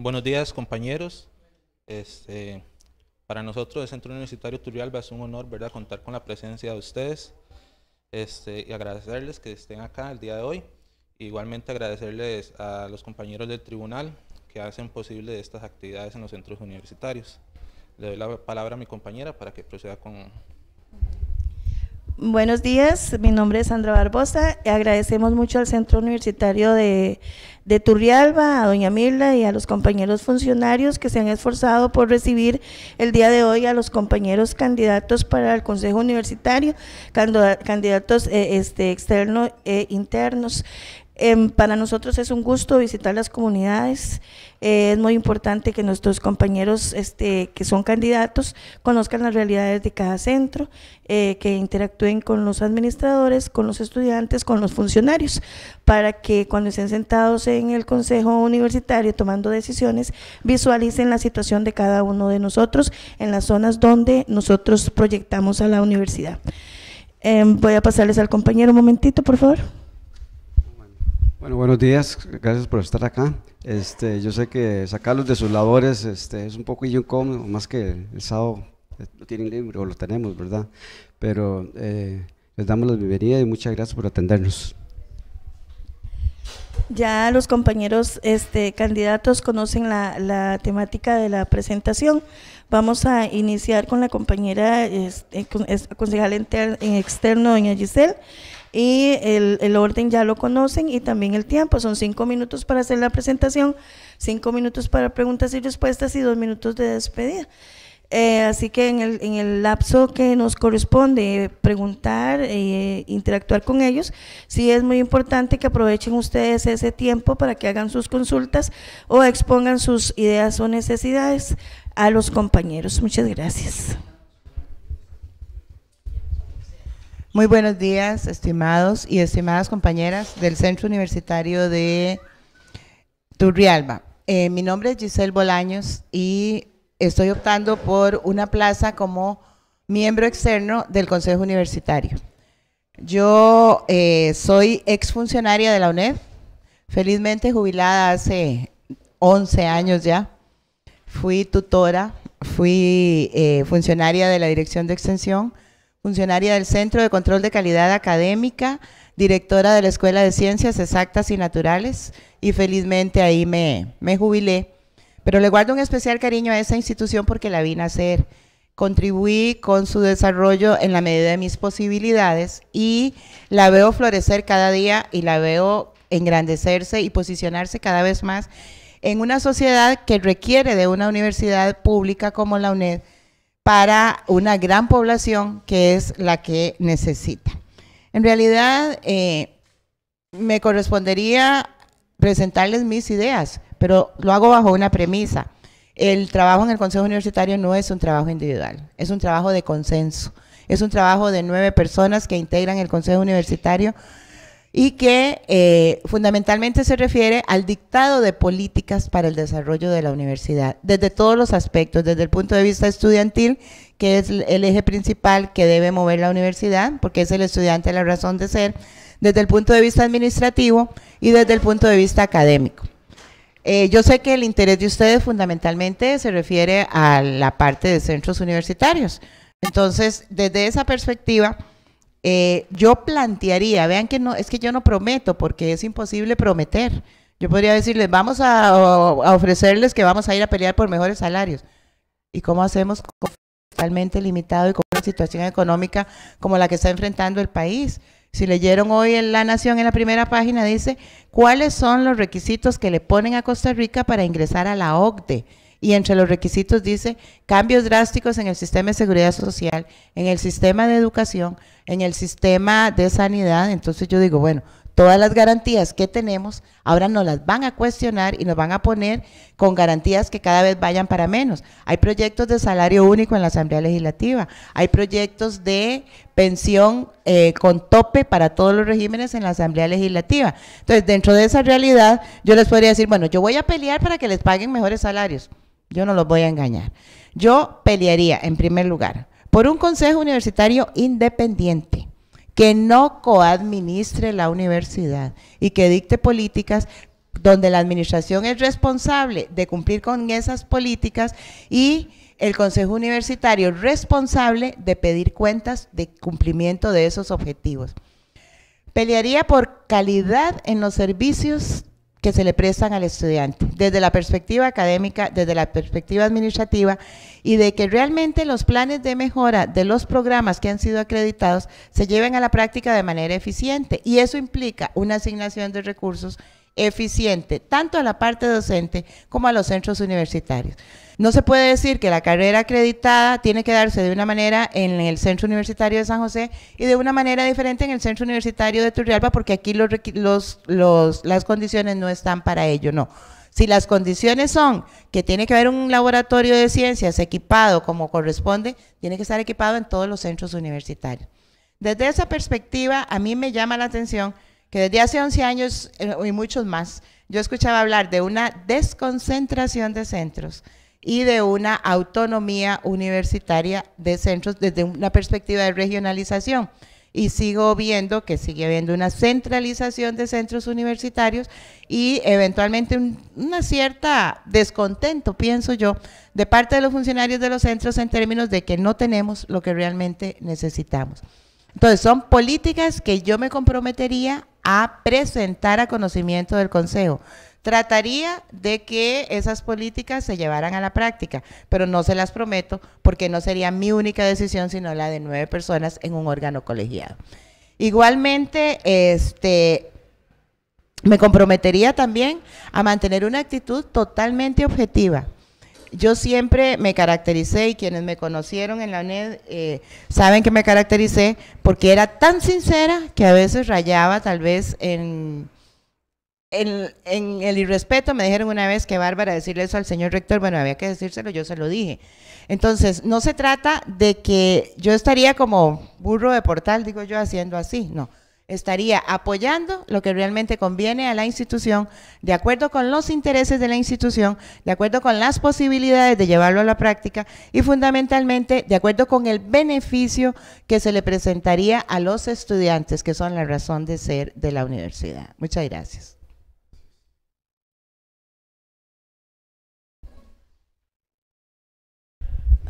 Buenos días, compañeros. Este, para nosotros, el Centro Universitario a es un honor ¿verdad? contar con la presencia de ustedes este, y agradecerles que estén acá el día de hoy. Igualmente agradecerles a los compañeros del tribunal que hacen posible estas actividades en los centros universitarios. Le doy la palabra a mi compañera para que proceda con Buenos días, mi nombre es Sandra Barbosa. Agradecemos mucho al Centro Universitario de, Turrialba, a doña Mirla y a los compañeros funcionarios que se han esforzado por recibir el día de hoy a los compañeros candidatos para el Consejo Universitario, candidatos eh, este, externos e internos. Em, para nosotros es un gusto visitar las comunidades. Eh, es muy importante que nuestros compañeros este, que son candidatos conozcan las realidades de cada centro, eh, que interactúen con los administradores, con los estudiantes, con los funcionarios, para que cuando estén sentados en el consejo universitario tomando decisiones, visualicen la situación de cada uno de nosotros en las zonas donde nosotros proyectamos a la universidad. Em, voy a pasarles al compañero un momentito, por favor. Bueno, buenos días, gracias por estar acá. Este, yo sé que sacarlos de sus labores este, es un poco incómodo, más que el sábado eh, lo tienen libre o lo tenemos, ¿verdad? Pero eh, les damos la bienvenida y muchas gracias por atendernos. Ya los compañeros este, candidatos conocen la, la, temática de la presentación. Vamos a iniciar con la compañera este, concejal en externo, doña Giselle y el, el, orden ya lo conocen y también el tiempo. Son cinco minutos para hacer la presentación, cinco minutos para preguntas y respuestas y dos minutos de despedida. Eh, así que en el, en el, lapso que nos corresponde preguntar e interactuar con ellos, sí es muy importante que aprovechen ustedes ese tiempo para que hagan sus consultas o expongan sus ideas o necesidades a los compañeros. Muchas gracias. Muy buenos días, estimados y estimadas compañeras del Centro Universitario de Turrialba. Eh, mi nombre es Giselle Bolaños y estoy optando por una plaza como miembro externo del Consejo Universitario. Yo eh, soy exfuncionaria de la UNED, felizmente jubilada hace 11 años ya. Fui tutora, fui eh, funcionaria de la Dirección de Extensión funcionaria del Centro de Control de Calidad Académica, directora de la Escuela de Ciencias Exactas y Naturales, y felizmente ahí me, me jubilé. Pero le guardo un especial cariño a esa institución porque la vi nacer. Contribuí con su desarrollo en la medida de mis posibilidades y la veo florecer cada día y la veo engrandecerse y posicionarse cada vez más en una sociedad que requiere de una universidad pública como la UNED para una gran población que es la que necesita. En realidad, eh, me correspondería presentarles mis ideas, pero lo hago bajo una premisa. El trabajo en el Consejo Universitario no es un trabajo individual, es un trabajo de consenso, es un trabajo de nueve personas que integran el Consejo Universitario y que eh, fundamentalmente se refiere al dictado de políticas para el desarrollo de la universidad, desde todos los aspectos, desde el punto de vista estudiantil, que es el eje principal que debe mover la universidad, porque es el estudiante la razón de ser, desde el punto de vista administrativo y desde el punto de vista académico. Eh, yo sé que el interés de ustedes fundamentalmente se refiere a la parte de centros universitarios. Entonces, desde esa perspectiva, eh, yo plantearía, vean que no, es que yo no prometo porque es imposible prometer. Yo podría decirles, vamos a, ofrecerles que vamos a ir a pelear por mejores salarios. ¿Y cómo hacemos con totalmente limitado y con una situación económica como la que está enfrentando el país? Si leyeron hoy en La Nación en la primera página, dice cuáles son los requisitos que le ponen a Costa Rica para ingresar a la OCDE y entre los requisitos dice cambios drásticos en el sistema de seguridad social, en el sistema de educación, en el sistema de sanidad. Entonces yo digo, bueno, todas las garantías que tenemos ahora nos las van a cuestionar y nos van a poner con garantías que cada vez vayan para menos. Hay proyectos de salario único en la Asamblea Legislativa, hay proyectos de pensión eh, con tope para todos los regímenes en la Asamblea Legislativa. Entonces, dentro de esa realidad, yo les podría decir, bueno, yo voy a pelear para que les paguen mejores salarios. Yo no los voy a engañar. Yo pelearía, en primer lugar, por un consejo universitario independiente que no coadministre la universidad y que dicte políticas donde la administración es responsable de cumplir con esas políticas y el Consejo Universitario responsable de pedir cuentas de cumplimiento de esos objetivos. Pelearía por calidad en los servicios que se le prestan al estudiante, desde la perspectiva académica, desde la perspectiva administrativa, y de que realmente los planes de mejora de los programas que han sido acreditados se lleven a la práctica de manera eficiente. Y eso implica una asignación de recursos eficiente, tanto a la parte docente como a los centros universitarios. No se puede decir que la carrera acreditada tiene que darse de una manera en el Centro Universitario de San José y de una manera diferente en el Centro Universitario de Turrialba, porque aquí las condiciones no están para ello, no. Si las condiciones son que tiene que haber un laboratorio de ciencias equipado como corresponde, tiene que estar equipado en todos los centros universitarios. Desde esa perspectiva, a mí me llama la atención que desde hace 11 años eh, y muchos más, yo escuchaba hablar de una desconcentración de centros y de una autonomía universitaria de centros desde una perspectiva de regionalización. Y sigo viendo que sigue habiendo una centralización de centros universitarios y eventualmente una cierta descontento, pienso yo, de parte de los funcionarios de los centros en términos de que no tenemos lo que realmente necesitamos. Entonces, son políticas que yo me comprometería a presentar a conocimiento del Consejo trataría de que esas políticas se llevaran a la práctica, pero no se las prometo porque no sería mi única decisión, sino la de nueve personas en un órgano colegiado. Igualmente, este, me comprometería también a mantener una actitud totalmente objetiva. Yo siempre me caractericé y quienes me conocieron en la UNED eh, saben que me caractericé porque era tan sincera que a veces rayaba tal vez en en, el irrespeto me dijeron una vez que Bárbara decirle eso al señor rector, bueno, había que decírselo, yo se lo dije. Entonces, no se trata de que yo estaría como burro de portal, digo yo, haciendo así, no. Estaría apoyando lo que realmente conviene a la institución, de acuerdo con los intereses de la institución, de acuerdo con las posibilidades de llevarlo a la práctica y fundamentalmente de acuerdo con el beneficio que se le presentaría a los estudiantes, que son la razón de ser de la universidad. Muchas gracias.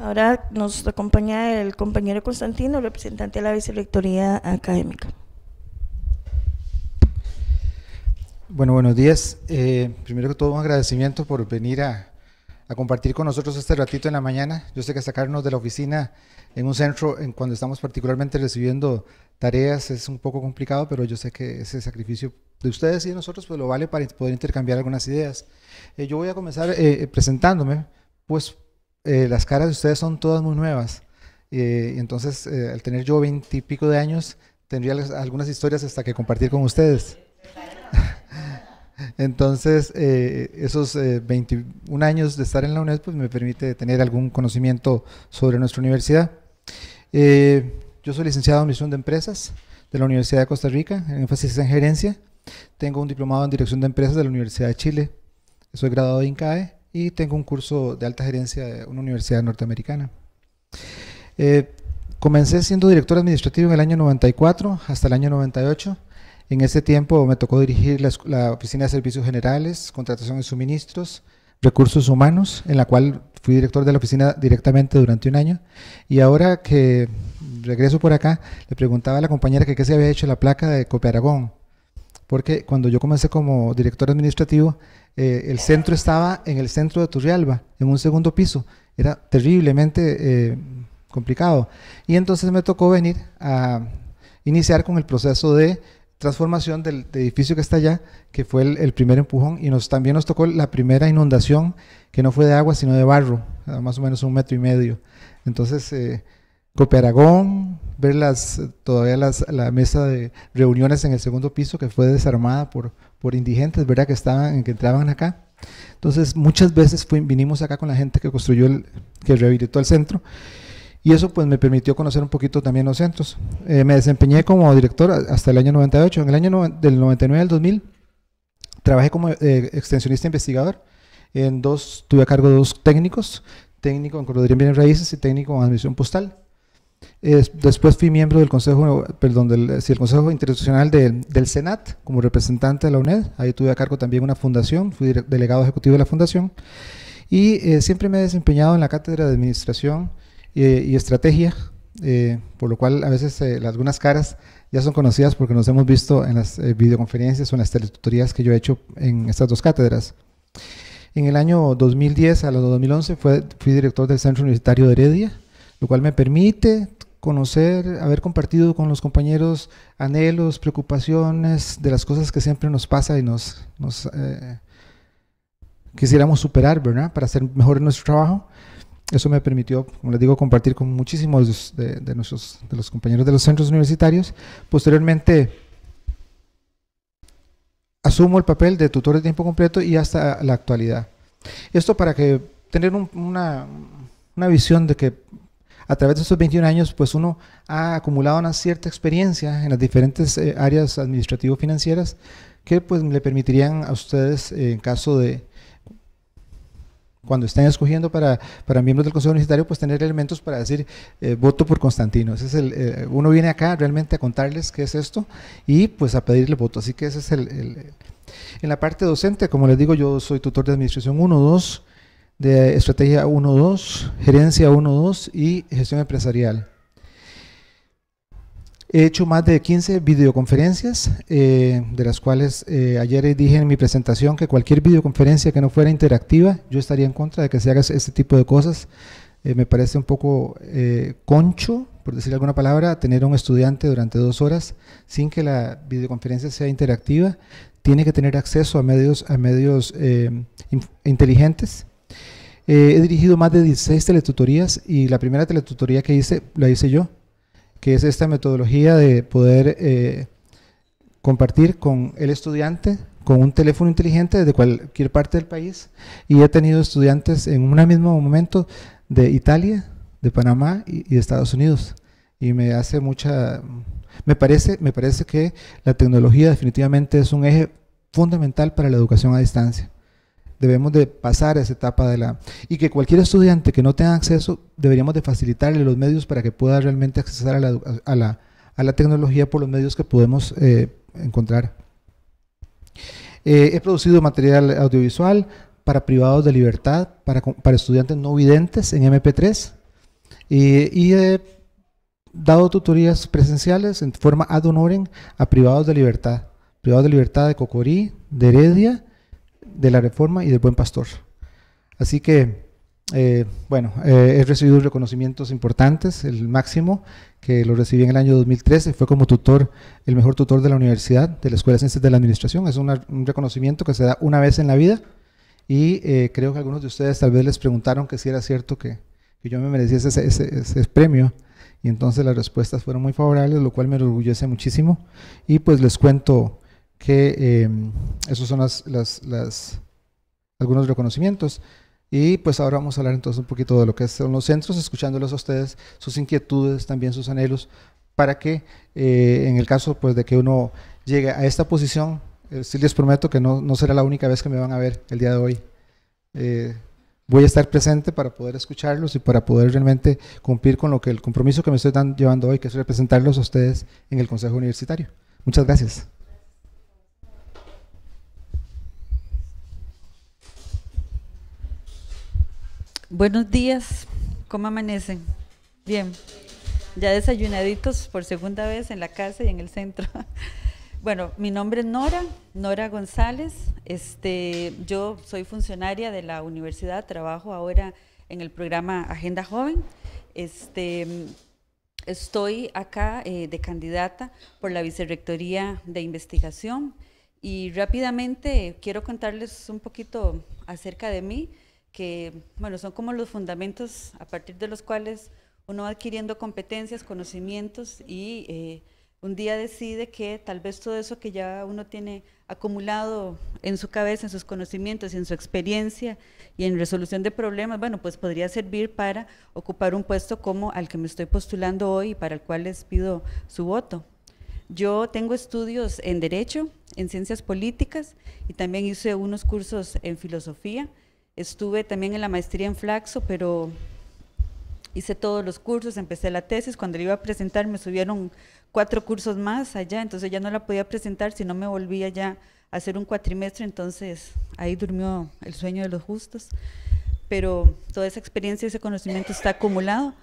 Ahora nos acompaña el compañero Constantino, representante de la Vicerrectoría Académica. Bueno, buenos días. Eh, primero que todo, un agradecimiento por venir a, compartir con nosotros este ratito en la mañana. Yo sé que sacarnos de la oficina en un centro, en cuando estamos particularmente recibiendo tareas, es un poco complicado, pero yo sé que ese sacrificio de ustedes y de nosotros pues lo vale para poder intercambiar algunas ideas. Eh, yo voy a comenzar eh, presentándome, pues eh, las caras de ustedes son todas muy nuevas. Eh, y entonces, eh, al tener yo veintipico de años, tendría algunas historias hasta que compartir con ustedes. entonces, esos 21 años de estar en la UNED pues, me permite tener algún conocimiento sobre nuestra universidad. yo soy licenciado en Misión de Empresas de la Universidad de Costa Rica, en énfasis en gerencia. Tengo un diplomado en Dirección de Empresas de la Universidad de Chile. Soy graduado de INCAE y tengo un curso de alta gerencia de una universidad norteamericana. Eh, comencé siendo director administrativo en el año 94 hasta el año 98. En ese tiempo me tocó dirigir la, Oficina de Servicios Generales, Contratación y Suministros, Recursos Humanos, en la cual fui director de la oficina directamente durante un año. Y ahora que regreso por acá, le preguntaba a la compañera que qué se había hecho la placa de Copiaragón, Aragón porque cuando yo comencé como director administrativo, eh, el centro estaba en el centro de Turrialba, en un segundo piso. Era terriblemente eh, complicado. Y entonces me tocó venir a iniciar con el proceso de transformación del, edificio que está allá, que fue el, primer empujón, y nos, también nos tocó la primera inundación, que no fue de agua, sino de barro, más o menos un metro y medio. Entonces, eh, Copiaragón, ver las, todavía las, la mesa de reuniones en el segundo piso que fue desarmada por, por indigentes, ¿verdad? Que, estaban, que entraban acá. Entonces, muchas veces vinimos acá con la gente que construyó, el, que rehabilitó el centro. Y eso pues me permitió conocer un poquito también los centros. Eh, me desempeñé como director hasta el año 98. En el año del 99 al 2000 trabajé como eh, extensionista investigador. En dos, tuve a cargo de dos técnicos, técnico en Correduría Bienes Raíces y técnico en admisión Postal después fui miembro del Consejo, perdón, del, Consejo Internacional del Senat como representante de la UNED. Ahí tuve a cargo también una fundación, fui delegado ejecutivo de la fundación. Y eh, siempre me he desempeñado en la cátedra de Administración eh, y Estrategia, eh, por lo cual a veces algunas caras ya son conocidas porque nos hemos visto en las videoconferencias o en las teletutorías que yo he hecho en estas dos cátedras. En el año 2010 a los 2011 fui director del Centro Universitario de Heredia lo cual me permite conocer, haber compartido con los compañeros anhelos, preocupaciones de las cosas que siempre nos pasa y nos, eh, quisiéramos superar, ¿verdad? Para hacer mejor nuestro trabajo. Eso me permitió, como les digo, compartir con muchísimos de, nuestros, de los compañeros de los centros universitarios. Posteriormente, asumo el papel de tutor de tiempo completo y hasta la actualidad. Esto para que tener una, una visión de que a través de estos 21 años, pues uno ha acumulado una cierta experiencia en las diferentes eh, áreas administrativo-financieras que pues le permitirían a ustedes, eh, en caso de cuando estén escogiendo para, miembros del Consejo Universitario, pues tener elementos para decir eh, voto por Constantino. Ese es el, uno viene acá realmente a contarles qué es esto y pues a pedirle voto. Así que ese es el, el, En la parte docente, como les digo, yo soy tutor de Administración 1, 2, de Estrategia 1.2, Gerencia 1.2 y Gestión Empresarial. He hecho más de 15 videoconferencias, eh, de las cuales eh, ayer dije en mi presentación que cualquier videoconferencia que no fuera interactiva, yo estaría en contra de que se haga este tipo de cosas. Eh, me parece un poco concho, por decir alguna palabra, tener un estudiante durante dos horas sin que la videoconferencia sea interactiva. Tiene que tener acceso a medios, a medios inteligentes eh, he dirigido más de 16 teletutorías y la primera teletutoría que hice la hice yo, que es esta metodología de poder eh, compartir con el estudiante con un teléfono inteligente desde cualquier parte del país y he tenido estudiantes en un mismo momento de Italia, de Panamá y, de Estados Unidos. Y me hace mucha... Me parece, me parece que la tecnología definitivamente es un eje fundamental para la educación a distancia debemos de pasar esa etapa de la... Y que cualquier estudiante que no tenga acceso, deberíamos de facilitarle los medios para que pueda realmente accesar a la, a la, a la tecnología por los medios que podemos eh, encontrar. Eh, he producido material audiovisual para privados de libertad, para, para estudiantes no videntes en MP3 y he dado tutorías presenciales en forma ad honorem a privados de libertad, privados de libertad de Cocorí, de Heredia, de la Reforma y del Buen Pastor. Así que, eh, bueno, eh, he recibido reconocimientos importantes. El máximo, que lo recibí en el año 2013, fue como tutor, el mejor tutor de la universidad, de la Escuela de Ciencias de la Administración. Es un reconocimiento que se da una vez en la vida. Y eh, creo que algunos de ustedes tal vez les preguntaron que si era cierto que, yo me mereciese ese, ese premio y entonces las respuestas fueron muy favorables, lo cual me enorgullece muchísimo. Y pues les cuento que em, esos son las, algunos reconocimientos. Y pues ahora vamos a hablar entonces un poquito de lo que son los centros, escuchándolos a ustedes, sus inquietudes, también sus anhelos, para que eh, en el caso pues de que uno llegue a esta posición, eh, sí les prometo que no, será la única vez que me van a ver el día de hoy. Eh, voy a estar presente para poder escucharlos y para poder realmente cumplir con lo que el compromiso que me estoy llevando hoy, que es representarlos a ustedes en el Consejo Universitario. Muchas gracias. Buenos días, ¿cómo amanecen? Bien, ya desayunaditos por segunda vez en la casa y en el centro. Bueno, mi nombre es Nora, Nora González. Este, yo soy funcionaria de la universidad, trabajo ahora en el programa Agenda Joven. Este, estoy acá eh, de candidata por la Vicerrectoría de Investigación y rápidamente quiero contarles un poquito acerca de mí que bueno, son como los fundamentos a partir de los cuales uno va adquiriendo competencias, conocimientos y eh, un día decide que tal vez todo eso que ya uno tiene acumulado en su cabeza, en sus conocimientos, en su experiencia y en resolución de problemas, bueno, pues podría servir para ocupar un puesto como al que me estoy postulando hoy y para el cual les pido su voto. Yo tengo estudios en Derecho, en Ciencias Políticas y también hice unos cursos en Filosofía Estuve también en la maestría en Flaxo, pero hice todos los cursos, empecé la tesis, cuando la iba a presentar me subieron cuatro cursos más allá, entonces ya no la podía presentar si no me volvía ya a hacer un cuatrimestre, entonces ahí durmió el sueño de los justos, pero toda esa experiencia, ese conocimiento está acumulado.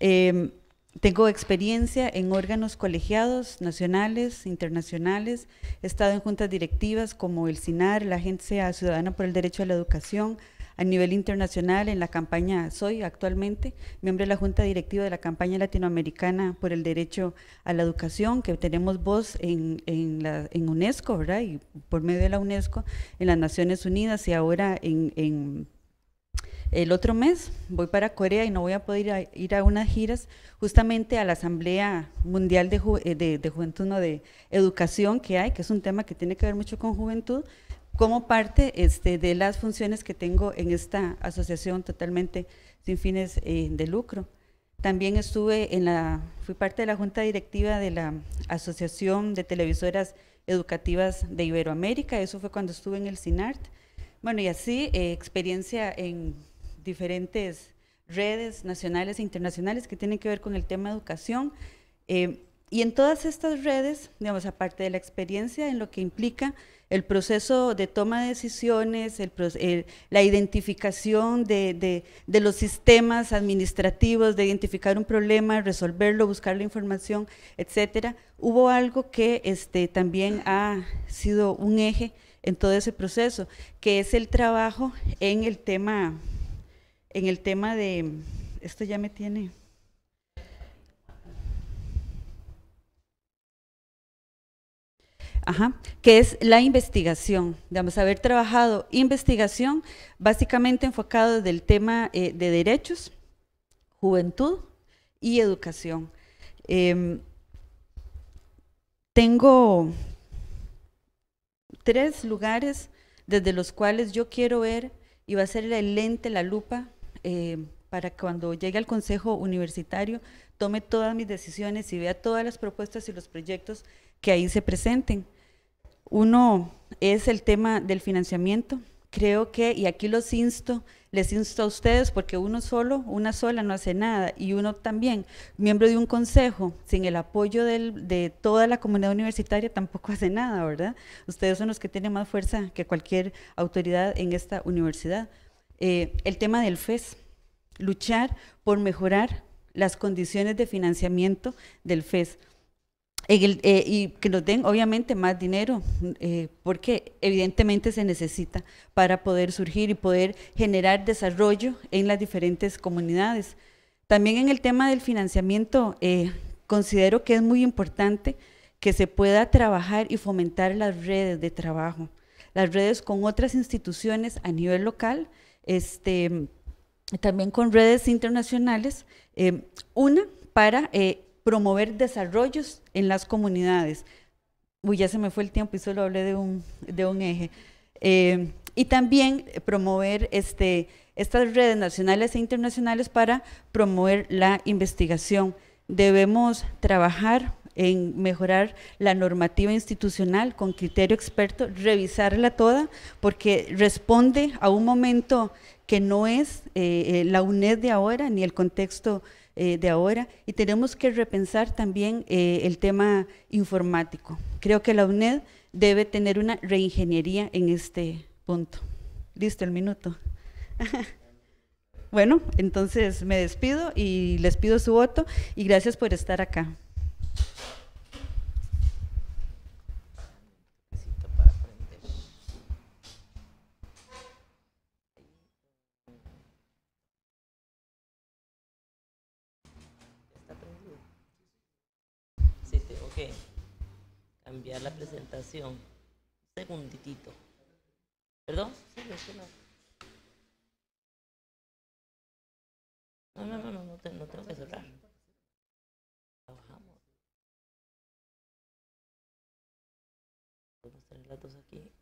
Em, tengo experiencia en órganos colegiados nacionales, internacionales, he estado en juntas directivas como el CINAR, la Agencia Ciudadana por el Derecho a la Educación, a nivel internacional en la campaña. Soy actualmente miembro de la Junta Directiva de la campaña latinoamericana por el derecho a la educación, que tenemos voz en, la, en UNESCO, ¿verdad? Y por medio de la UNESCO, en las Naciones Unidas y ahora en, el otro mes voy para Corea y no voy a poder ir a, unas giras justamente a la Asamblea Mundial eh, de, de, Juventud, no, de Educación que hay, que es un tema que tiene que ver mucho con juventud, como parte este, de las funciones que tengo en esta asociación totalmente sin fines eh, de lucro. También estuve en la, fui parte de la junta directiva de la Asociación de Televisoras Educativas de Iberoamérica, eso fue cuando estuve en el CINART. Bueno, y así eh, experiencia en diferentes redes nacionales e internacionales que tienen que ver con el tema educación. Eh, y en todas estas redes, digamos, aparte de la experiencia en lo que implica el proceso de toma de decisiones, la identificación de, de, los sistemas administrativos, de identificar un problema, resolverlo, buscar la información, etcétera, hubo algo que este, también ha sido un eje en todo ese proceso, que es el trabajo en el tema, en el tema de, esto ya me tiene que es la investigación. Vamos haber trabajado investigación básicamente enfocado desde el tema eh, de derechos, juventud y educación. Em, tengo tres lugares desde los cuales yo quiero ver y va a ser el lente, la lupa, eh, para cuando llegue al Consejo Universitario tome todas mis decisiones y vea todas las propuestas y los proyectos que ahí se presenten. Uno es el tema del financiamiento. Creo que, y aquí los insto, les insto a ustedes, porque uno solo, una sola no hace nada, y uno también, miembro de un consejo, sin el apoyo de toda la comunidad universitaria tampoco hace nada, ¿verdad? Ustedes son los que tienen más fuerza que cualquier autoridad en esta universidad. Eh, el tema del FES, luchar por mejorar las condiciones de financiamiento del FES. Eh, y que nos den obviamente más dinero, eh, porque evidentemente se necesita para poder surgir y poder generar desarrollo en las diferentes comunidades. También en el tema del financiamiento, eh, considero que es muy importante que se pueda trabajar y fomentar las redes de trabajo, las redes con otras instituciones a nivel local, este, también con redes internacionales, una para promover desarrollos en las comunidades. Uy, ya se me fue el tiempo y solo hablé de un, de un eje. Eh, y también promover este, estas redes nacionales e internacionales para promover la investigación. Debemos trabajar en mejorar la normativa institucional con criterio experto, revisarla toda, porque responde a un momento que no es eh, eh, la UNED de ahora ni el contexto eh, de ahora y tenemos que repensar también eh, el tema informático. Creo que la UNED debe tener una reingeniería en este punto. Listo el minuto. bueno, entonces me despido y les pido su voto y gracias por estar acá. enviar la presentación. Un segunditito. ¿Perdón? no. No, no, no, no, no, no tengo que cerrar. Trabajamos. a tener las dos aquí.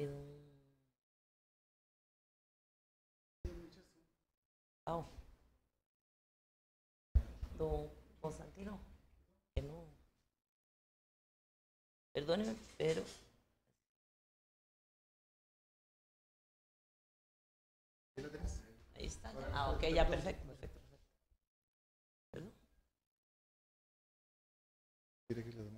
no oh. Constantino, que no. Perdóneme, pero Ahí está. Ah, ok, ya, perfecto, perfecto. perfecto. ¿Perdón?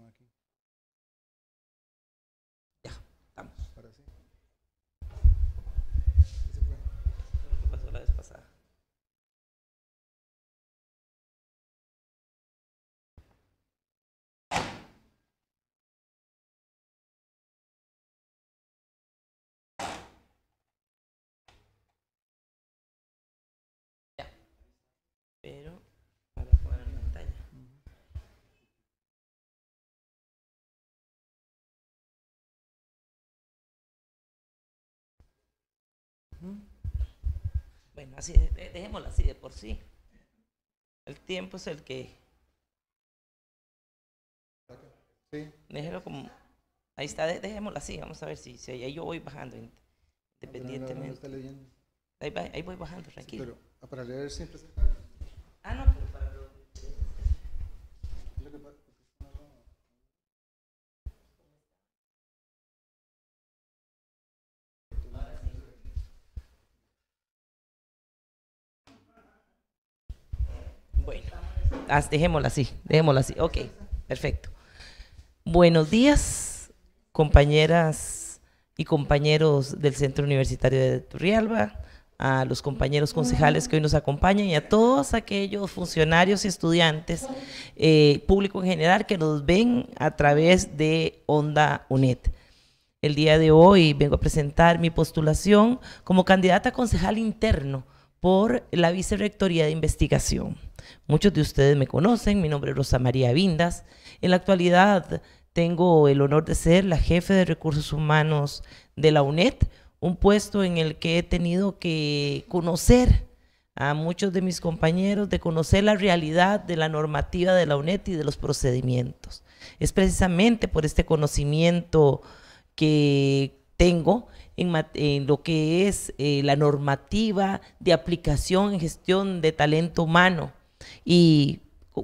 Bueno, así, dejémoslo así de por sí. El tiempo es el que... Sí. Déjelo como... Ahí está, dejémoslo así. Vamos a ver si, si ahí yo voy bajando independientemente. ahí, voy bajando, tranquilo. pero ah, para leer siempre... Ah, no, Ah, dejémosla así, dejémosla así. Ok, perfecto. Buenos días, compañeras y compañeros del Centro Universitario de Turrialba, a los compañeros concejales que hoy nos acompañan y a todos aquellos funcionarios y estudiantes, eh, público en general, que nos ven a través de Onda UNED. El día de hoy vengo a presentar mi postulación como candidata concejal interno por la Vicerrectoría de Investigación. Muchos de ustedes me conocen, mi nombre es Rosa María Vindas. En la actualidad tengo el honor de ser la jefe de recursos humanos de la UNED, un puesto en el que he tenido que conocer a muchos de mis compañeros, de conocer la realidad de la normativa de la UNED y de los procedimientos. Es precisamente por este conocimiento que tengo en, lo que es eh, la normativa de aplicación en gestión de talento humano y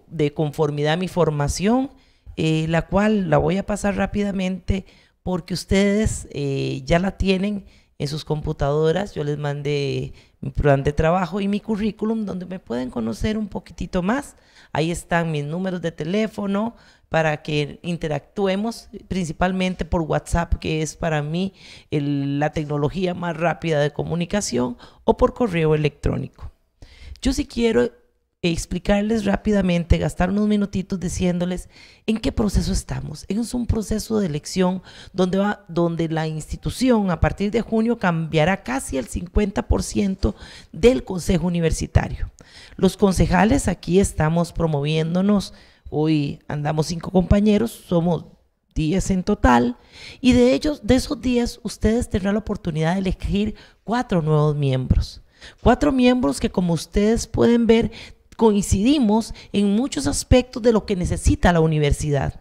de conformidad a mi formación, eh, la cual la voy a pasar rápidamente porque ustedes eh, ya la tienen en sus computadoras. Yo les mandé mi plan de trabajo y mi currículum donde me pueden conocer un poquitito más. Ahí están mis números de teléfono, para que interactuemos principalmente por WhatsApp, que es para mí la tecnología más rápida de comunicación, o por correo electrónico. Yo sí quiero explicarles rápidamente, gastar unos minutitos diciéndoles en qué proceso estamos. Es un proceso de elección donde, va, donde la institución a partir de junio cambiará casi el 50% del Consejo Universitario. Los concejales aquí estamos promoviéndonos Hoy andamos cinco compañeros, somos diez en total, y de ellos, de esos diez ustedes tendrán la oportunidad de elegir cuatro nuevos miembros. Cuatro miembros que, como ustedes pueden ver, coincidimos en muchos aspectos de lo que necesita la universidad.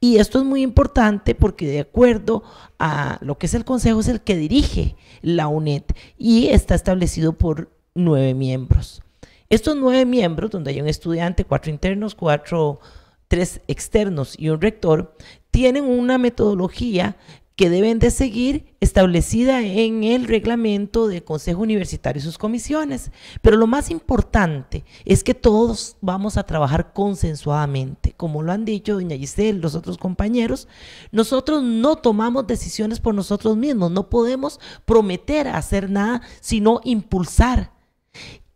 Y esto es muy importante porque de acuerdo a lo que es el Consejo es el que dirige la UNED y está establecido por nueve miembros. Estos nueve miembros, donde hay un estudiante, cuatro internos, cuatro, tres externos y un rector, tienen una metodología que deben de seguir establecida en el reglamento del Consejo Universitario y sus comisiones. Pero lo más importante es que todos vamos a trabajar consensuadamente. Como lo han dicho doña Giselle, los otros compañeros, nosotros no tomamos decisiones por nosotros mismos, no podemos prometer hacer nada, sino impulsar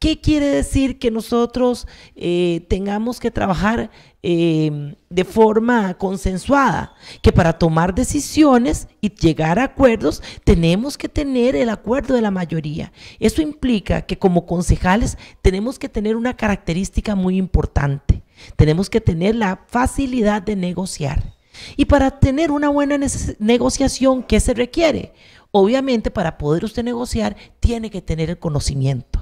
¿Qué quiere decir que nosotros eh, tengamos que trabajar em, de forma consensuada? Que para tomar decisiones y llegar a acuerdos tenemos que tener el acuerdo de la mayoría. Eso implica que como concejales tenemos que tener una característica muy importante. Tenemos que tener la facilidad de negociar. Y para tener una buena negociación, ¿qué se requiere? Obviamente, para poder usted negociar, tiene que tener el conocimiento.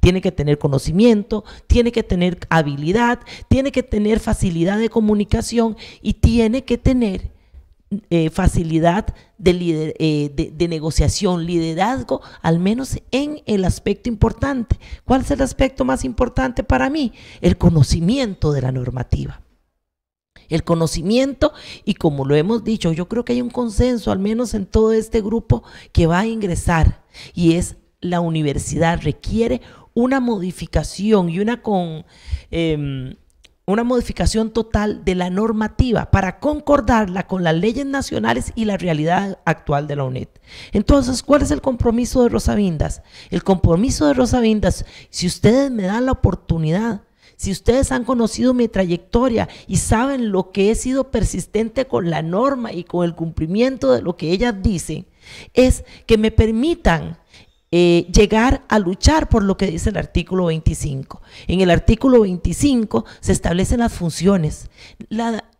Tiene que tener conocimiento, tiene que tener habilidad, tiene que tener facilidad de comunicación y tiene que tener eh, facilidad eh, de, de, negociación, liderazgo, al menos en el aspecto importante. ¿Cuál es el aspecto más importante para mí? El conocimiento de la normativa. El conocimiento, y como lo hemos dicho, yo creo que hay un consenso, al menos en todo este grupo, que va a ingresar, y es la universidad requiere una modificación y una con em, una modificación total de la normativa para concordarla con las leyes nacionales y la realidad actual de la UNED. Entonces, ¿cuál es el compromiso de Rosavindas? El compromiso de Rosavindas, si ustedes me dan la oportunidad, si ustedes han conocido mi trayectoria y saben lo que he sido persistente con la norma y con el cumplimiento de lo que ellas dicen, es que me permitan eh, llegar a luchar por lo que dice el artículo 25. En el artículo 25 se establecen las funciones.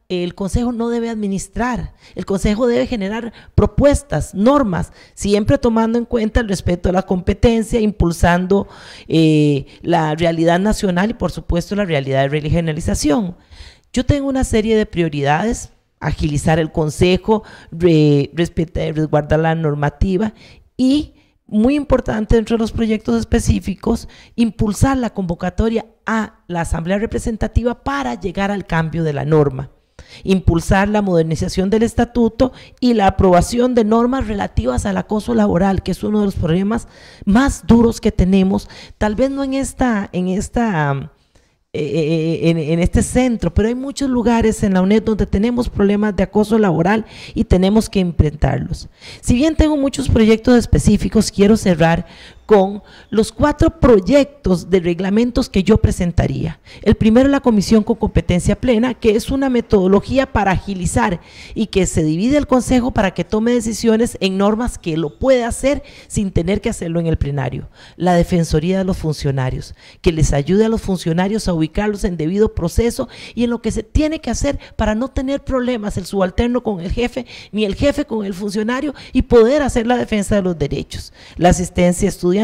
el Consejo no debe administrar, el Consejo debe generar propuestas, normas, siempre tomando en cuenta el respeto a la competencia, impulsando eh, la realidad nacional y por supuesto la realidad de regionalización. Yo tengo una serie de prioridades, agilizar el Consejo, respetar, resguardar la normativa y muy importante dentro de los proyectos específicos, impulsar la convocatoria a la Asamblea Representativa para llegar al cambio de la norma, impulsar la modernización del estatuto y la aprobación de normas relativas al acoso laboral, que es uno de los problemas más duros que tenemos, tal vez no en esta, en esta eh, eh, eh, en, en, este centro, pero hay muchos lugares en la UNED donde tenemos problemas de acoso laboral y tenemos que enfrentarlos. Si bien tengo muchos proyectos específicos, quiero cerrar con los cuatro proyectos de reglamentos que yo presentaría. El primero, la comisión con competencia plena, que es una metodología para agilizar y que se divide el Consejo para que tome decisiones en normas que lo puede hacer sin tener que hacerlo en el plenario. La Defensoría de los Funcionarios, que les ayude a los funcionarios a ubicarlos en debido proceso y en lo que se tiene que hacer para no tener problemas el subalterno con el jefe, ni el jefe con el funcionario y poder hacer la defensa de los derechos. La asistencia estudiantil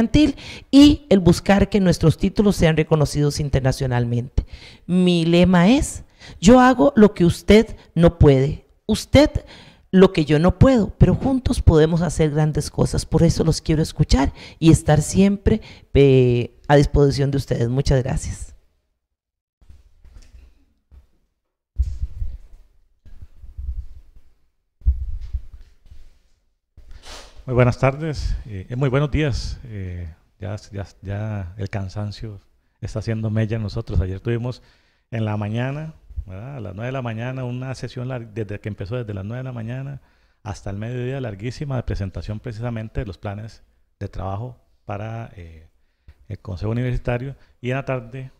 y el buscar que nuestros títulos sean reconocidos internacionalmente. Mi lema es, yo hago lo que usted no puede. Usted lo que yo no puedo, pero juntos podemos hacer grandes cosas. Por eso los quiero escuchar y estar siempre eh, a disposición de ustedes. Muchas gracias. Muy buenas tardes, eh, eh muy buenos días. Eh, ya, ya, ya, el cansancio está haciendo mella en nosotros. Ayer tuvimos en la mañana, a las 9 de la mañana, una sesión desde que empezó desde las 9 de la mañana hasta el mediodía larguísima de presentación precisamente de los planes de trabajo para eh, el Consejo Universitario. Y en la tarde,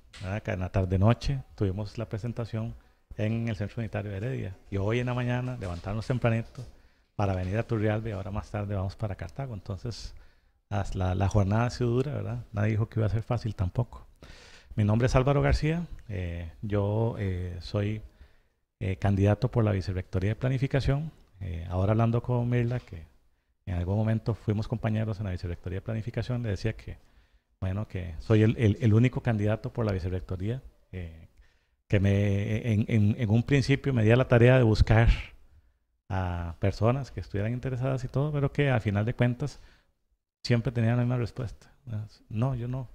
en la tarde-noche, tuvimos la presentación en el Centro Unitario de Heredia. Y hoy en la mañana, levantarnos tempranito para venir a Turrialba ahora más tarde vamos para Cartago. Entonces, la, jornada ha dura, ¿verdad? Nadie dijo que iba a ser fácil tampoco. Mi nombre es Álvaro García, eh, yo eh, soy eh, candidato por la Vicerrectoría de Planificación. ahora hablando con Mirla, que en algún momento fuimos compañeros en la Vicerrectoría de Planificación, le decía que, bueno, que soy el, único candidato por la Vicerrectoría que me, en, un principio me dio la tarea de buscar a personas que estuvieran interesadas y todo, pero que al final de cuentas siempre tenían la misma respuesta. No, yo no.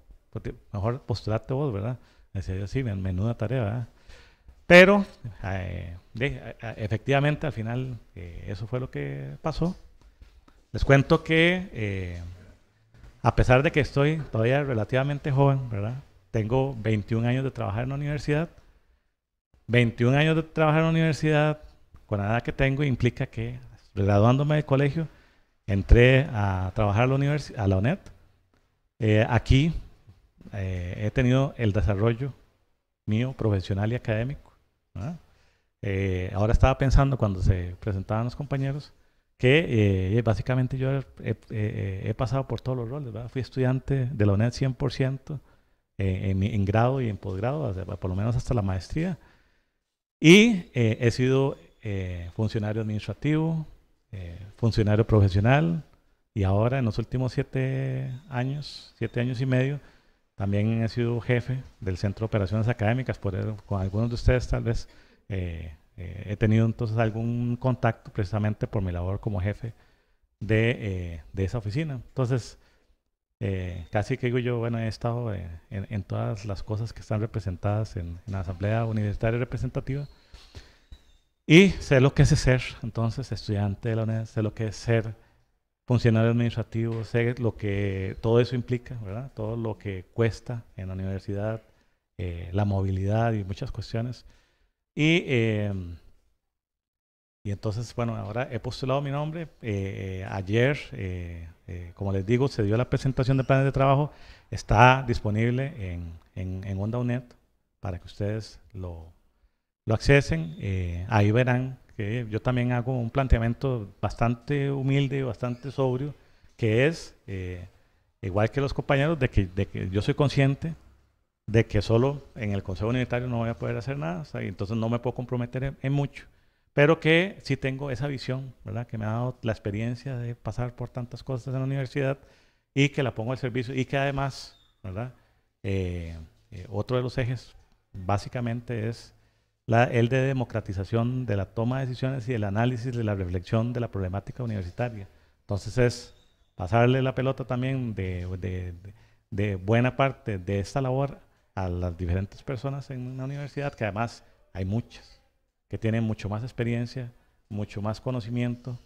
mejor postularte vos, ¿verdad? Decía yo, sí, menuda tarea, ¿verdad? Pero eh, efectivamente al final eh, eso fue lo que pasó. Les cuento que eh, a pesar de que estoy todavía relativamente joven, ¿verdad? Tengo 21 años de trabajar en la universidad. 21 años de trabajar en la universidad, con la edad que tengo implica que graduándome del colegio, entré a trabajar a la, univers a la UNED. Eh, aquí eh, he tenido el desarrollo mío profesional y académico. Eh, ahora estaba pensando cuando se presentaban los compañeros que básicamente yo he, pasado por todos los roles. ¿verdad? Fui estudiante de la UNED 100% en, en, grado y en posgrado, por lo menos hasta la maestría. Y he sido eh, funcionario administrativo, eh, funcionario profesional y ahora en los últimos siete años, siete años y medio, también he sido jefe del Centro de Operaciones Académicas, por con algunos de ustedes tal vez eh, he tenido entonces algún contacto precisamente por mi labor como jefe de, de esa oficina. Entonces, casi que digo yo, bueno, he estado en, todas las cosas que están representadas en, en, la Asamblea Universitaria Representativa y sé lo que es ser, entonces, estudiante de la UNED, sé lo que es ser funcionario administrativo, sé lo que todo eso implica, ¿verdad? Todo lo que cuesta en la universidad, eh, la movilidad y muchas cuestiones. Y, em, y entonces, bueno, ahora he postulado mi nombre. Eh, eh, ayer, como les digo, se dio la presentación de planes de trabajo. Está disponible en, en, en Onda UNED para que ustedes lo, lo accesen, eh, ahí verán que yo también hago un planteamiento bastante humilde, bastante sobrio, que es, eh, igual que los compañeros, de que, de que, yo soy consciente de que solo en el Consejo Unitario no voy a poder hacer nada, entonces no me puedo comprometer en, mucho, pero que sí tengo esa visión, ¿verdad? Que me ha dado la experiencia de pasar por tantas cosas en la universidad y que la pongo al servicio y que además, ¿verdad? Eh, otro de los ejes básicamente es el de democratización de la toma de decisiones y el análisis de la reflexión de la problemática universitaria. Entonces es pasarle la pelota también de, buena parte de esta labor a las diferentes personas en una universidad, que además hay muchas, que tienen mucho más experiencia, mucho más conocimiento,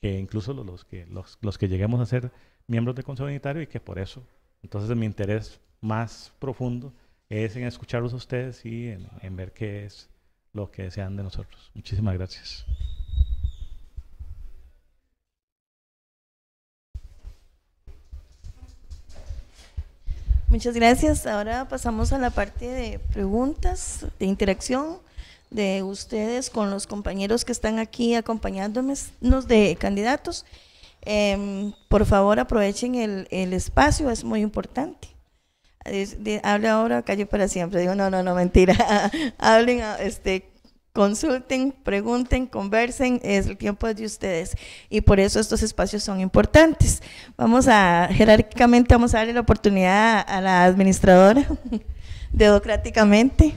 que incluso los, que, los, que lleguemos a ser miembros del Consejo Unitario y que por eso, entonces mi interés más profundo es en escucharlos a ustedes y en, en ver qué es lo que desean de nosotros. Muchísimas gracias. Muchas gracias. Ahora pasamos a la parte de preguntas, de interacción de ustedes con los compañeros que están aquí acompañándonos de candidatos. Em, por favor, aprovechen el espacio, es muy importante hable ahora, calle para siempre. Digo, no, no, no, mentira. Hablen, ah, este, consulten, pregunten, conversen, es el tiempo de ustedes y por eso estos espacios son importantes. Vamos a, jerárquicamente vamos a darle la oportunidad a la administradora, democráticamente.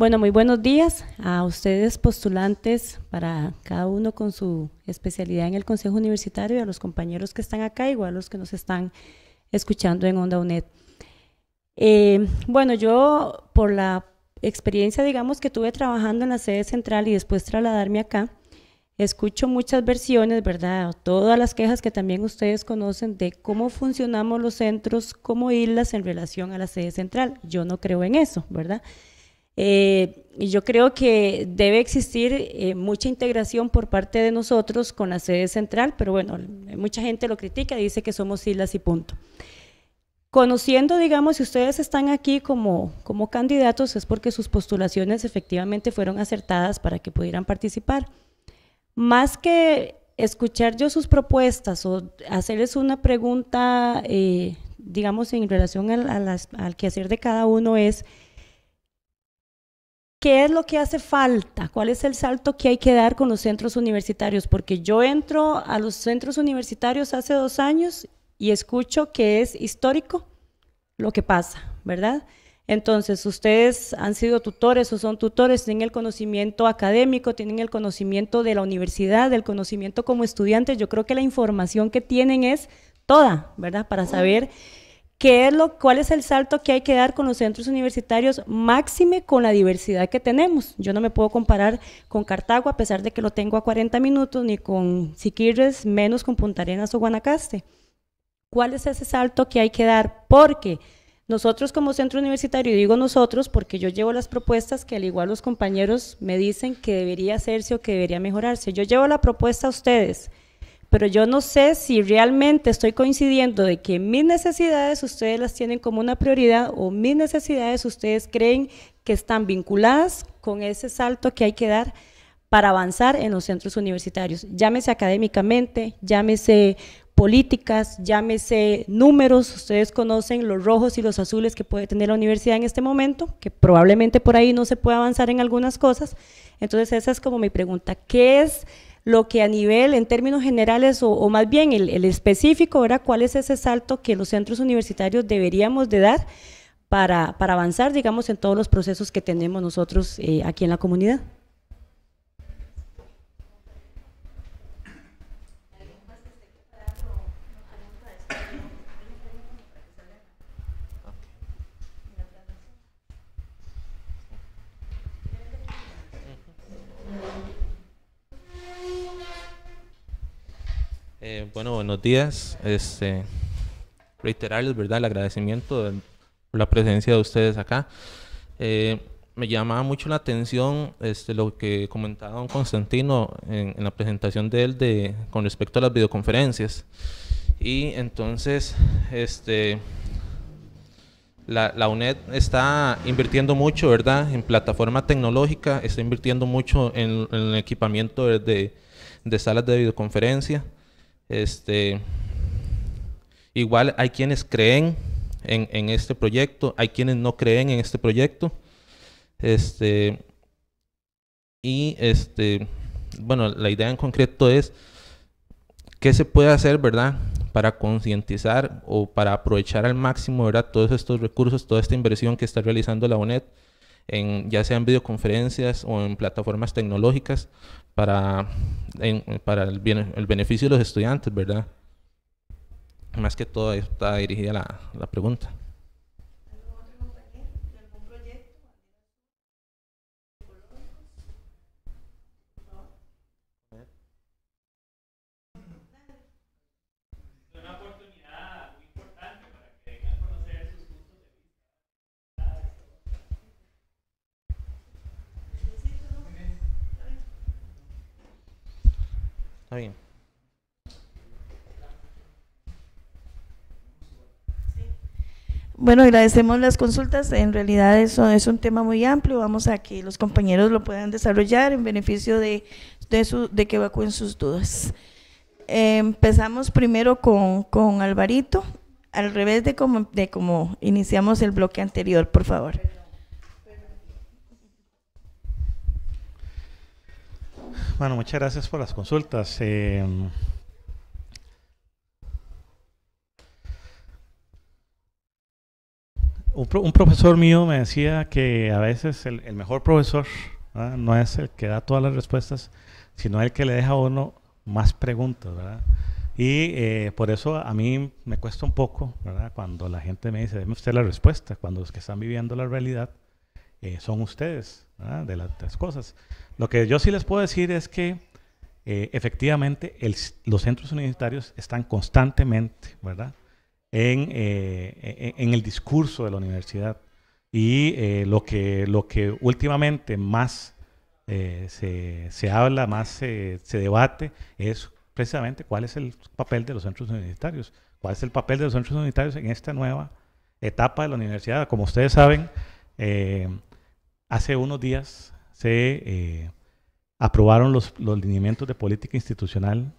Bueno, muy buenos días a ustedes postulantes, para cada uno con su especialidad en el Consejo Universitario, y a los compañeros que están acá, igual a los que nos están escuchando en Onda UNED. Eh, bueno, yo por la experiencia, digamos, que tuve trabajando en la sede central y después trasladarme acá, escucho muchas versiones, ¿verdad? Todas las quejas que también ustedes conocen de cómo funcionamos los centros cómo islas en relación a la sede central. Yo no creo en eso, ¿verdad? Eh, y yo creo que debe existir eh, mucha integración por parte de nosotros con la sede central, pero bueno, mucha gente lo critica, dice que somos islas y punto. Conociendo, digamos, si ustedes están aquí como, como candidatos es porque sus postulaciones efectivamente fueron acertadas para que pudieran participar. Más que escuchar yo sus propuestas o hacerles una pregunta, eh, digamos, en relación al, al, al quehacer de cada uno es ¿Qué es lo que hace falta? ¿Cuál es el salto que hay que dar con los centros universitarios? Porque yo entro a los centros universitarios hace dos años y escucho que es histórico lo que pasa, ¿verdad? Entonces, ustedes han sido tutores o son tutores, tienen el conocimiento académico, tienen el conocimiento de la universidad, del conocimiento como estudiantes. Yo creo que la información que tienen es toda, ¿verdad? Para saber ¿Qué es lo, ¿Cuál es el salto que hay que dar con los centros universitarios máxime con la diversidad que tenemos? Yo no me puedo comparar con Cartago, a pesar de que lo tengo a 40 minutos, ni con Siquirres, menos con Punta Arenas o Guanacaste. ¿Cuál es ese salto que hay que dar? Porque nosotros como centro universitario, digo nosotros porque yo llevo las propuestas que al igual los compañeros me dicen que debería hacerse o que debería mejorarse. Yo llevo la propuesta a ustedes pero yo no sé si realmente estoy coincidiendo de que mis necesidades ustedes las tienen como una prioridad o mis necesidades ustedes creen que están vinculadas con ese salto que hay que dar para avanzar en los centros universitarios, llámese académicamente, llámese políticas, llámese números, ustedes conocen los rojos y los azules que puede tener la universidad en este momento, que probablemente por ahí no se puede avanzar en algunas cosas. Entonces esa es como mi pregunta, ¿qué es lo que a nivel, en términos generales, o, más bien el, específico, era ¿Cuál es ese salto que los centros universitarios deberíamos de dar para, para avanzar, digamos, en todos los procesos que tenemos nosotros eh, aquí en la comunidad? Eh, bueno, buenos días. Este, reiterarles ¿verdad? el agradecimiento de, por la presencia de ustedes acá. Eh, me llamaba mucho la atención este, lo que comentaba don Constantino en, la presentación de él de, con respecto a las videoconferencias. Y entonces, este, la, UNED está invirtiendo mucho, ¿verdad? En plataforma tecnológica, está invirtiendo mucho en, el equipamiento de, de salas de videoconferencia. Este, igual hay quienes creen en, este proyecto, hay quienes no creen en este proyecto. Este, y este, bueno, la idea en concreto es qué se puede hacer, ¿verdad? Para concientizar o para aprovechar al máximo, ¿verdad? Todos estos recursos, toda esta inversión que está realizando la UNED, en, ya sea en videoconferencias o en plataformas tecnológicas, para, el, bien, el, beneficio de los estudiantes, ¿verdad? Más que todo está dirigida la, la pregunta. bien. Bueno, agradecemos las consultas. En realidad eso es un tema muy amplio. Vamos a que los compañeros lo puedan desarrollar en beneficio de, de, que evacúen sus dudas. empezamos primero con, Alvarito, al revés de como, de como iniciamos el bloque anterior, por favor. Bueno, muchas gracias por las consultas. Em, un, profesor mío me decía que a veces el, mejor profesor no es el que da todas las respuestas, sino el que le deja a uno más preguntas, Y eh, por eso a mí me cuesta un poco, Cuando la gente me dice, déme usted la respuesta, cuando los que están viviendo la realidad eh, son ustedes, de las cosas. Lo que yo sí les puedo decir es que eh, efectivamente los centros universitarios están constantemente, ¿verdad? En, eh, e, e, el discurso de la universidad. Y eh, lo, que, lo que últimamente más se, habla, más se, se debate, es precisamente cuál es el papel de los centros universitarios, cuál es el papel de los centros universitarios en esta nueva etapa de la universidad. Como ustedes saben, hace unos días se eh, aprobaron los, lineamientos de política institucional.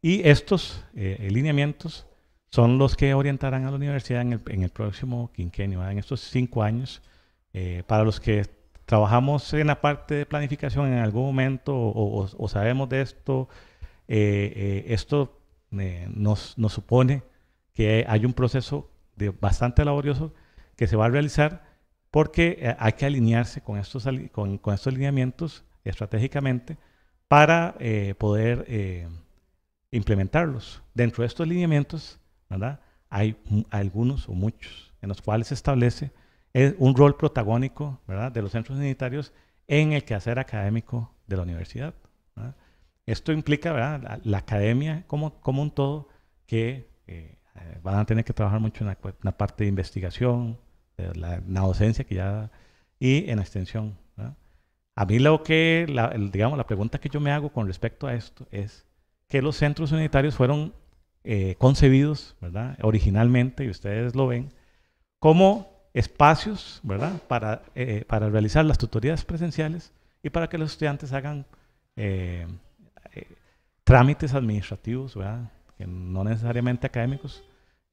Y estos eh, lineamientos son los que orientarán a la universidad en el, próximo quinquenio, en estos cinco años, eh, para los que trabajamos en la parte de planificación en algún momento o, sabemos de esto, esto nos, nos supone que hay un proceso de bastante laborioso que se va a realizar porque eh, hay que alinearse con estos, con, estos lineamientos estratégicamente para eh, poder eh, implementarlos. Dentro de estos lineamientos, ¿verdad? Hay algunos o muchos en los cuales se establece un rol protagónico ¿verdad? de los centros sanitarios en el quehacer académico de la universidad. Esto implica ¿verdad? La, academia como, como un todo que van a tener que trabajar mucho en en la parte de investigación, eh, la, docencia que ya, y en la extensión. A mí lo que, la, digamos, la pregunta que yo me hago con respecto a esto es que los centros unitarios fueron eh, concebidos, ¿verdad? Originalmente, y ustedes lo ven, como espacios, ¿verdad? Para, eh, para realizar las tutorías presenciales y para que los estudiantes hagan trámites administrativos, ¿verdad? Que no necesariamente académicos,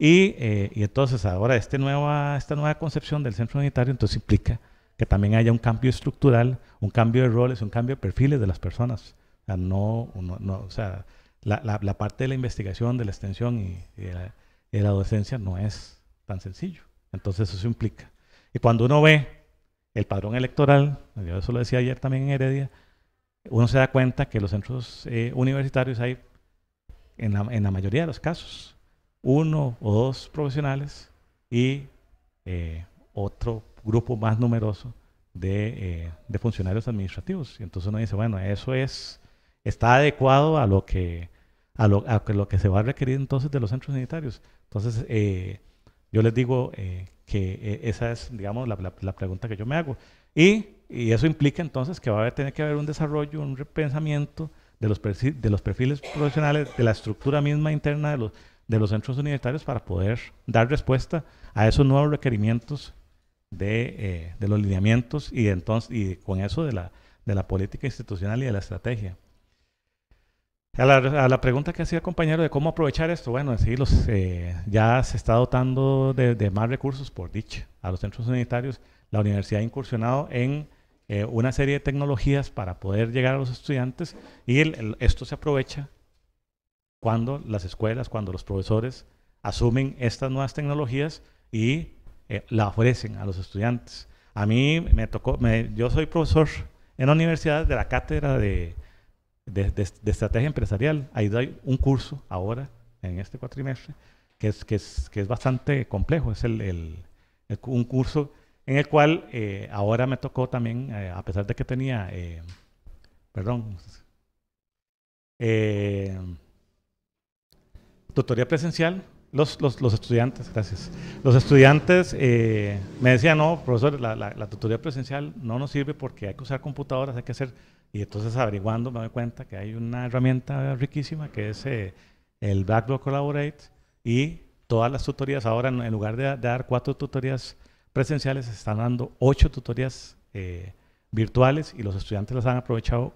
eh, y, entonces ahora este nueva, esta nueva concepción del centro unitario entonces implica que también haya un cambio estructural, un cambio de roles, un cambio de perfiles de las personas. sea, no, o sea, la, parte de la investigación, de la extensión y, de la, docencia no es tan sencillo. Entonces eso implica. Y cuando uno ve el padrón electoral, yo eso lo decía ayer también en Heredia, uno se da cuenta que los centros eh, universitarios hay en la mayoría de los casos uno o dos profesionales y eh, otro grupo más numeroso eh, de, funcionarios administrativos. Y entonces uno dice, bueno, eso es, está adecuado a lo que, a lo, que se va a requerir entonces de los centros sanitarios. Entonces, eh, yo les digo que esa es, digamos, la, pregunta que yo me hago. Y, eso implica entonces que va a tener que haber un desarrollo, un repensamiento de los, de los perfiles profesionales, de la estructura misma interna de los, de los centros universitarios para poder dar respuesta a esos nuevos requerimientos de, eh, los lineamientos y, entonces, y con eso de la, de la política institucional y de la estrategia. A la, pregunta que hacía el compañero de cómo aprovechar esto, bueno, los, eh, ya se está dotando de, más recursos, por dicha, a los centros universitarios, La universidad ha incursionado en eh, una serie de tecnologías para poder llegar a los estudiantes y esto se aprovecha cuando las escuelas, cuando los profesores asumen estas nuevas tecnologías y eh, la ofrecen a los estudiantes. A mí me tocó, yo soy profesor en la universidad de la cátedra de, estrategia empresarial. Ahí doy un curso ahora, en este cuatrimestre, que es, que es, bastante complejo. Es el, un curso en el cual eh, ahora me tocó también, eh, a pesar de que tenía, perdón, eh tutoría presencial, los, los, los, estudiantes, gracias. Los estudiantes eh, me decían, no, profesor, la, tutoría presencial no nos sirve porque hay que usar computadoras, hay que hacer... Y entonces averiguando me doy cuenta que hay una herramienta riquísima que es eh, el Blackboard Collaborate y todas las tutorías ahora en lugar de, dar cuatro tutorías presenciales están dando ocho tutorías eh, virtuales y los estudiantes las han aprovechado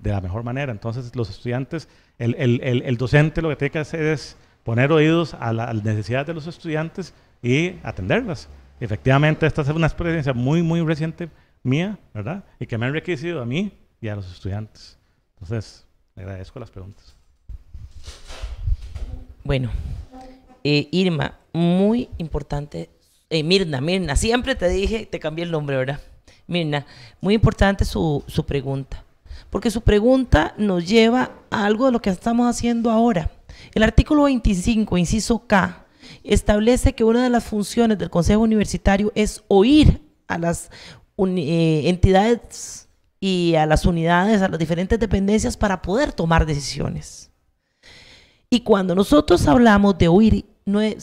de la mejor manera. Entonces los estudiantes, el, docente lo que tiene que hacer es poner oídos a, la, necesidad necesidades de los estudiantes y atenderlas. Efectivamente, esta es una experiencia muy, muy reciente mía, ¿verdad? Y que me ha enriquecido a mí y a los estudiantes. Entonces, agradezco las preguntas. Bueno, eh, Irma, muy importante. Eh, Mirna, Mirna, siempre te dije, te cambié el nombre, ¿verdad? Mirna, muy importante su pregunta porque su pregunta nos lleva a algo de lo que estamos haciendo ahora. El artículo 25, inciso K, establece que una de las funciones del Consejo Universitario es oír a las eh, entidades y a las unidades, a las diferentes dependencias para poder tomar decisiones. Y cuando nosotros hablamos de oír, no es,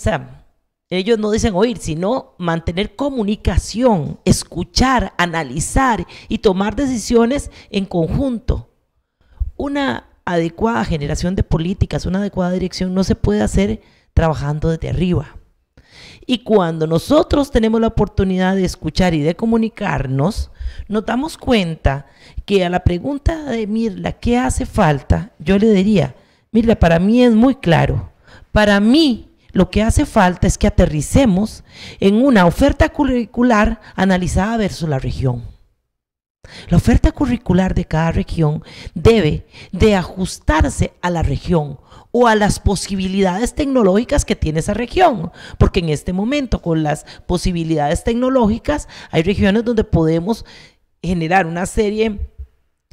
ellos no dicen oír, sino mantener comunicación, escuchar, analizar y tomar decisiones en conjunto. Una adecuada generación de políticas, una adecuada dirección no se puede hacer trabajando desde arriba. Y cuando nosotros tenemos la oportunidad de escuchar y de comunicarnos, nos damos cuenta que a la pregunta de Mirla, ¿qué hace falta? Yo le diría, Mirla, para mí es muy claro. Para mí lo que hace falta es que aterricemos en una oferta curricular analizada versus la región. La oferta curricular de cada región debe de ajustarse a la región o a las posibilidades tecnológicas que tiene esa región, porque en este momento con las posibilidades tecnológicas hay regiones donde podemos generar una serie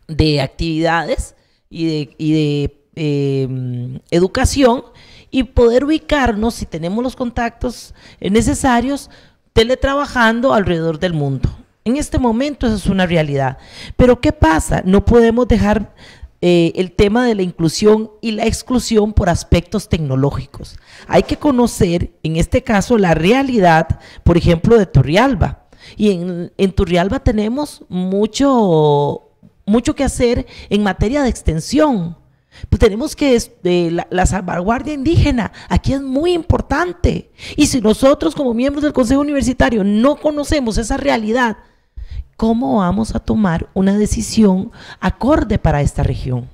de actividades y de, eh, educación y poder ubicarnos, si tenemos los contactos necesarios, teletrabajando alrededor del mundo. En este momento eso es una realidad. Pero ¿qué pasa? No podemos dejar eh, el tema de la inclusión y la exclusión por aspectos tecnológicos. Hay que conocer, en este caso, la realidad, por ejemplo, de Turrialba. Y en, en Turrialba tenemos mucho, mucho que hacer en materia de extensión. Pues tenemos que la, salvaguardia indígena aquí es muy importante. Y si nosotros como miembros del Consejo Universitario no conocemos esa realidad, ¿cómo vamos a tomar una decisión acorde para esta región?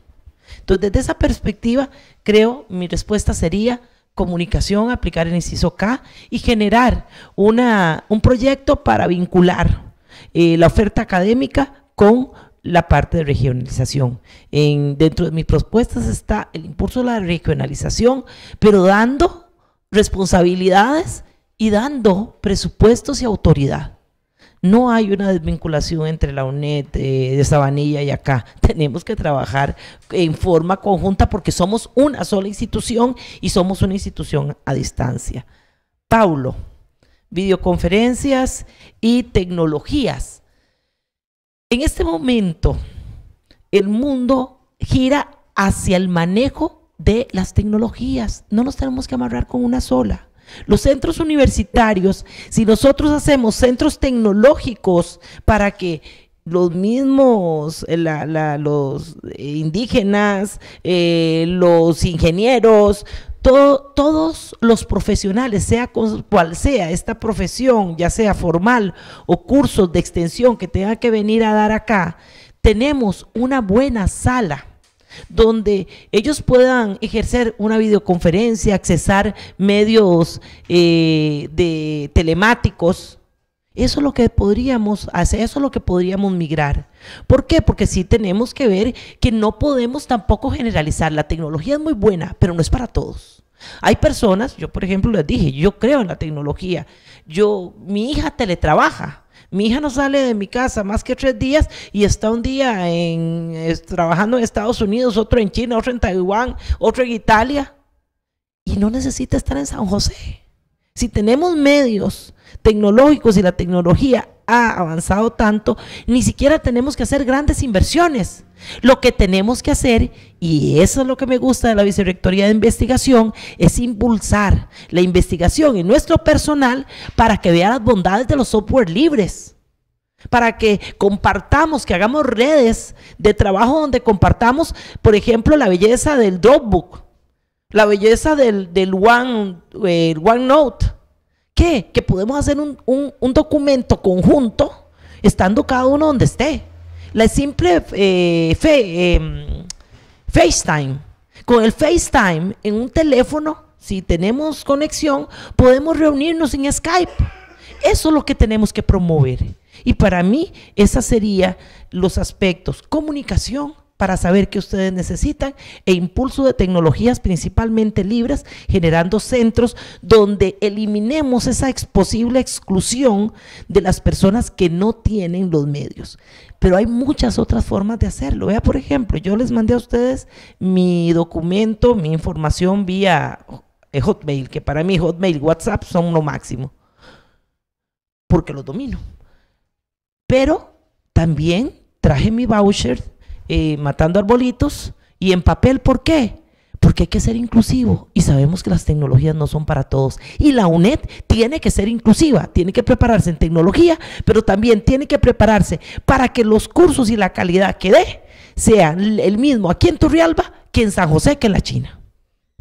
Entonces, desde esa perspectiva, creo mi respuesta sería comunicación, aplicar el inciso K y generar una, un proyecto para vincular eh, la oferta académica con la parte de regionalización. En, dentro de mis propuestas está el impulso de la regionalización, pero dando responsabilidades y dando presupuestos y autoridad. No hay una desvinculación entre la UNED eh, de Sabanilla y acá. Tenemos que trabajar en forma conjunta porque somos una sola institución y somos una institución a distancia. Paulo, videoconferencias y tecnologías en este momento, el mundo gira hacia el manejo de las tecnologías. No nos tenemos que amarrar con una sola. Los centros universitarios, si nosotros hacemos centros tecnológicos para que los mismos, eh, los eh, indígenas, eh, los ingenieros, todos los profesionales, sea cual sea esta profesión, ya sea formal o cursos de extensión que tenga que venir a dar acá, tenemos una buena sala donde ellos puedan ejercer una videoconferencia, accesar medios eh, de telemáticos, eso es lo que podríamos hacer, eso es lo que podríamos migrar. ¿Por qué? Porque sí tenemos que ver que no podemos tampoco generalizar. La tecnología es muy buena, pero no es para todos. Hay personas, yo por ejemplo les dije, yo creo en la tecnología. Yo, mi hija teletrabaja. Mi hija no sale de mi casa más que tres días y está un día en, trabajando en Estados Unidos, otro en China, otro en Taiwán, otro en Italia. Y no necesita estar en San José. Si tenemos medios tecnológicos y la tecnología ha avanzado tanto, ni siquiera tenemos que hacer grandes inversiones. Lo que tenemos que hacer, y eso es lo que me gusta de la Vicerrectoría de Investigación, es impulsar la investigación en nuestro personal para que vea las bondades de los software libres para que compartamos, que hagamos redes de trabajo donde compartamos, por ejemplo, la belleza del Dropbook, la belleza del, del one, eh, Note. Que podemos hacer un, documento conjunto estando cada uno donde esté. La simple eh, em, FaceTime. Con el FaceTime en un teléfono, si tenemos conexión, podemos reunirnos en Skype. Eso es lo que tenemos que promover. Y para mí, esos serían los aspectos. Comunicación, para saber qué ustedes necesitan e impulso de tecnologías principalmente libres, generando centros donde eliminemos esa posible exclusión de las personas que no tienen los medios. Pero hay muchas otras formas de hacerlo. Vea, por ejemplo, yo les mandé a ustedes mi documento, mi información vía Hotmail, que para mí Hotmail, WhatsApp son lo máximo, porque los domino. Pero también traje mi voucher eh, matando arbolitos y en papel, ¿por qué? Porque hay que ser inclusivo y sabemos que las tecnologías no son para todos. Y la UNED tiene que ser inclusiva, tiene que prepararse en tecnología, pero también tiene que prepararse para que los cursos y la calidad que dé sean el mismo aquí en Turrialba que en San José, que en la China.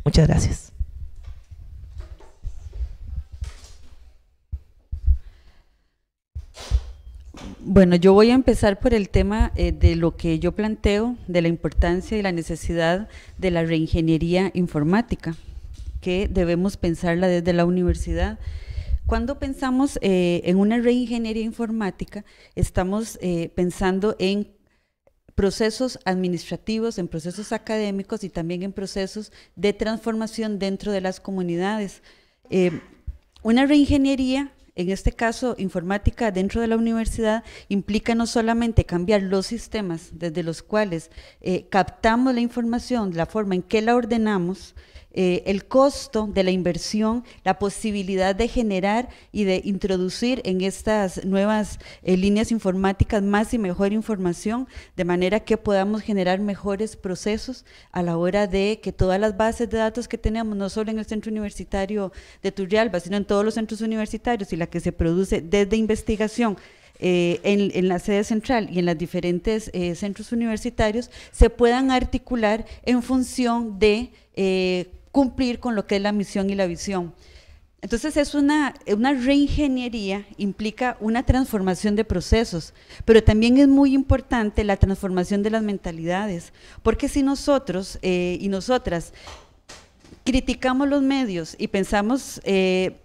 Muchas gracias. Bueno, yo voy a empezar por el tema eh, de lo que yo planteo, de la importancia y la necesidad de la reingeniería informática, que debemos pensarla desde la universidad. Cuando pensamos eh, en una reingeniería informática, estamos eh, pensando en procesos administrativos, en procesos académicos y también en procesos de transformación dentro de las comunidades. una reingeniería en este caso informática dentro de la universidad, implica no solamente cambiar los sistemas desde los cuales eh, captamos la información, la forma en que la ordenamos, eh, el costo de la inversión, la posibilidad de generar y de introducir en estas nuevas eh, líneas informáticas más y mejor información, de manera que podamos generar mejores procesos a la hora de que todas las bases de datos que tenemos, no solo en el centro universitario de Turrialba, sino en todos los centros universitarios y la que se produce desde investigación, eh, en, la sede central y en los diferentes centros universitarios se puedan articular en función de cumplir con lo que es la misión y la visión. Entonces es una, una reingeniería, implica una transformación de procesos, pero también es muy importante la transformación de las mentalidades, porque si nosotros eh, y nosotras criticamos los medios y pensamos eh,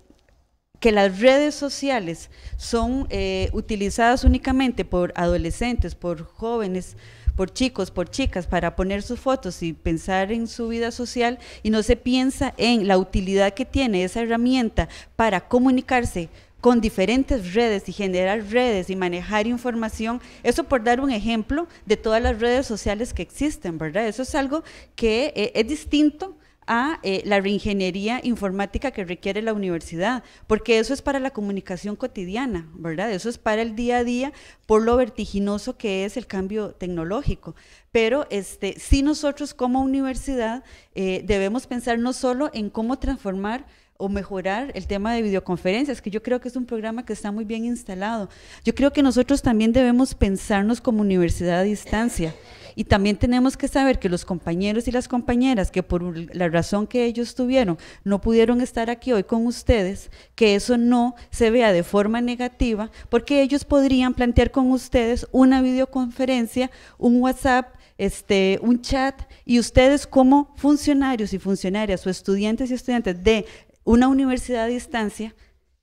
que las redes sociales son eh, utilizadas únicamente por adolescentes, por jóvenes, por chicos, por chicas, para poner sus fotos y pensar en su vida social y no se piensa en la utilidad que tiene esa herramienta para comunicarse con diferentes redes y generar redes y manejar información, eso por dar un ejemplo de todas las redes sociales que existen, ¿verdad? Eso es algo que eh, es distinto a eh, la reingeniería informática que requiere la universidad, porque eso es para la comunicación cotidiana, ¿verdad? Eso es para el día a día por lo vertiginoso que es el cambio tecnológico. Pero este, si nosotros como universidad eh, debemos pensar no solo en cómo transformar o mejorar el tema de videoconferencias, que yo creo que es un programa que está muy bien instalado. Yo creo que nosotros también debemos pensarnos como universidad a distancia. Y también tenemos que saber que los compañeros y las compañeras que por la razón que ellos tuvieron no pudieron estar aquí hoy con ustedes, que eso no se vea de forma negativa, porque ellos podrían plantear con ustedes una videoconferencia, un WhatsApp, este, un chat, y ustedes como funcionarios y funcionarias o estudiantes y estudiantes de una universidad a distancia,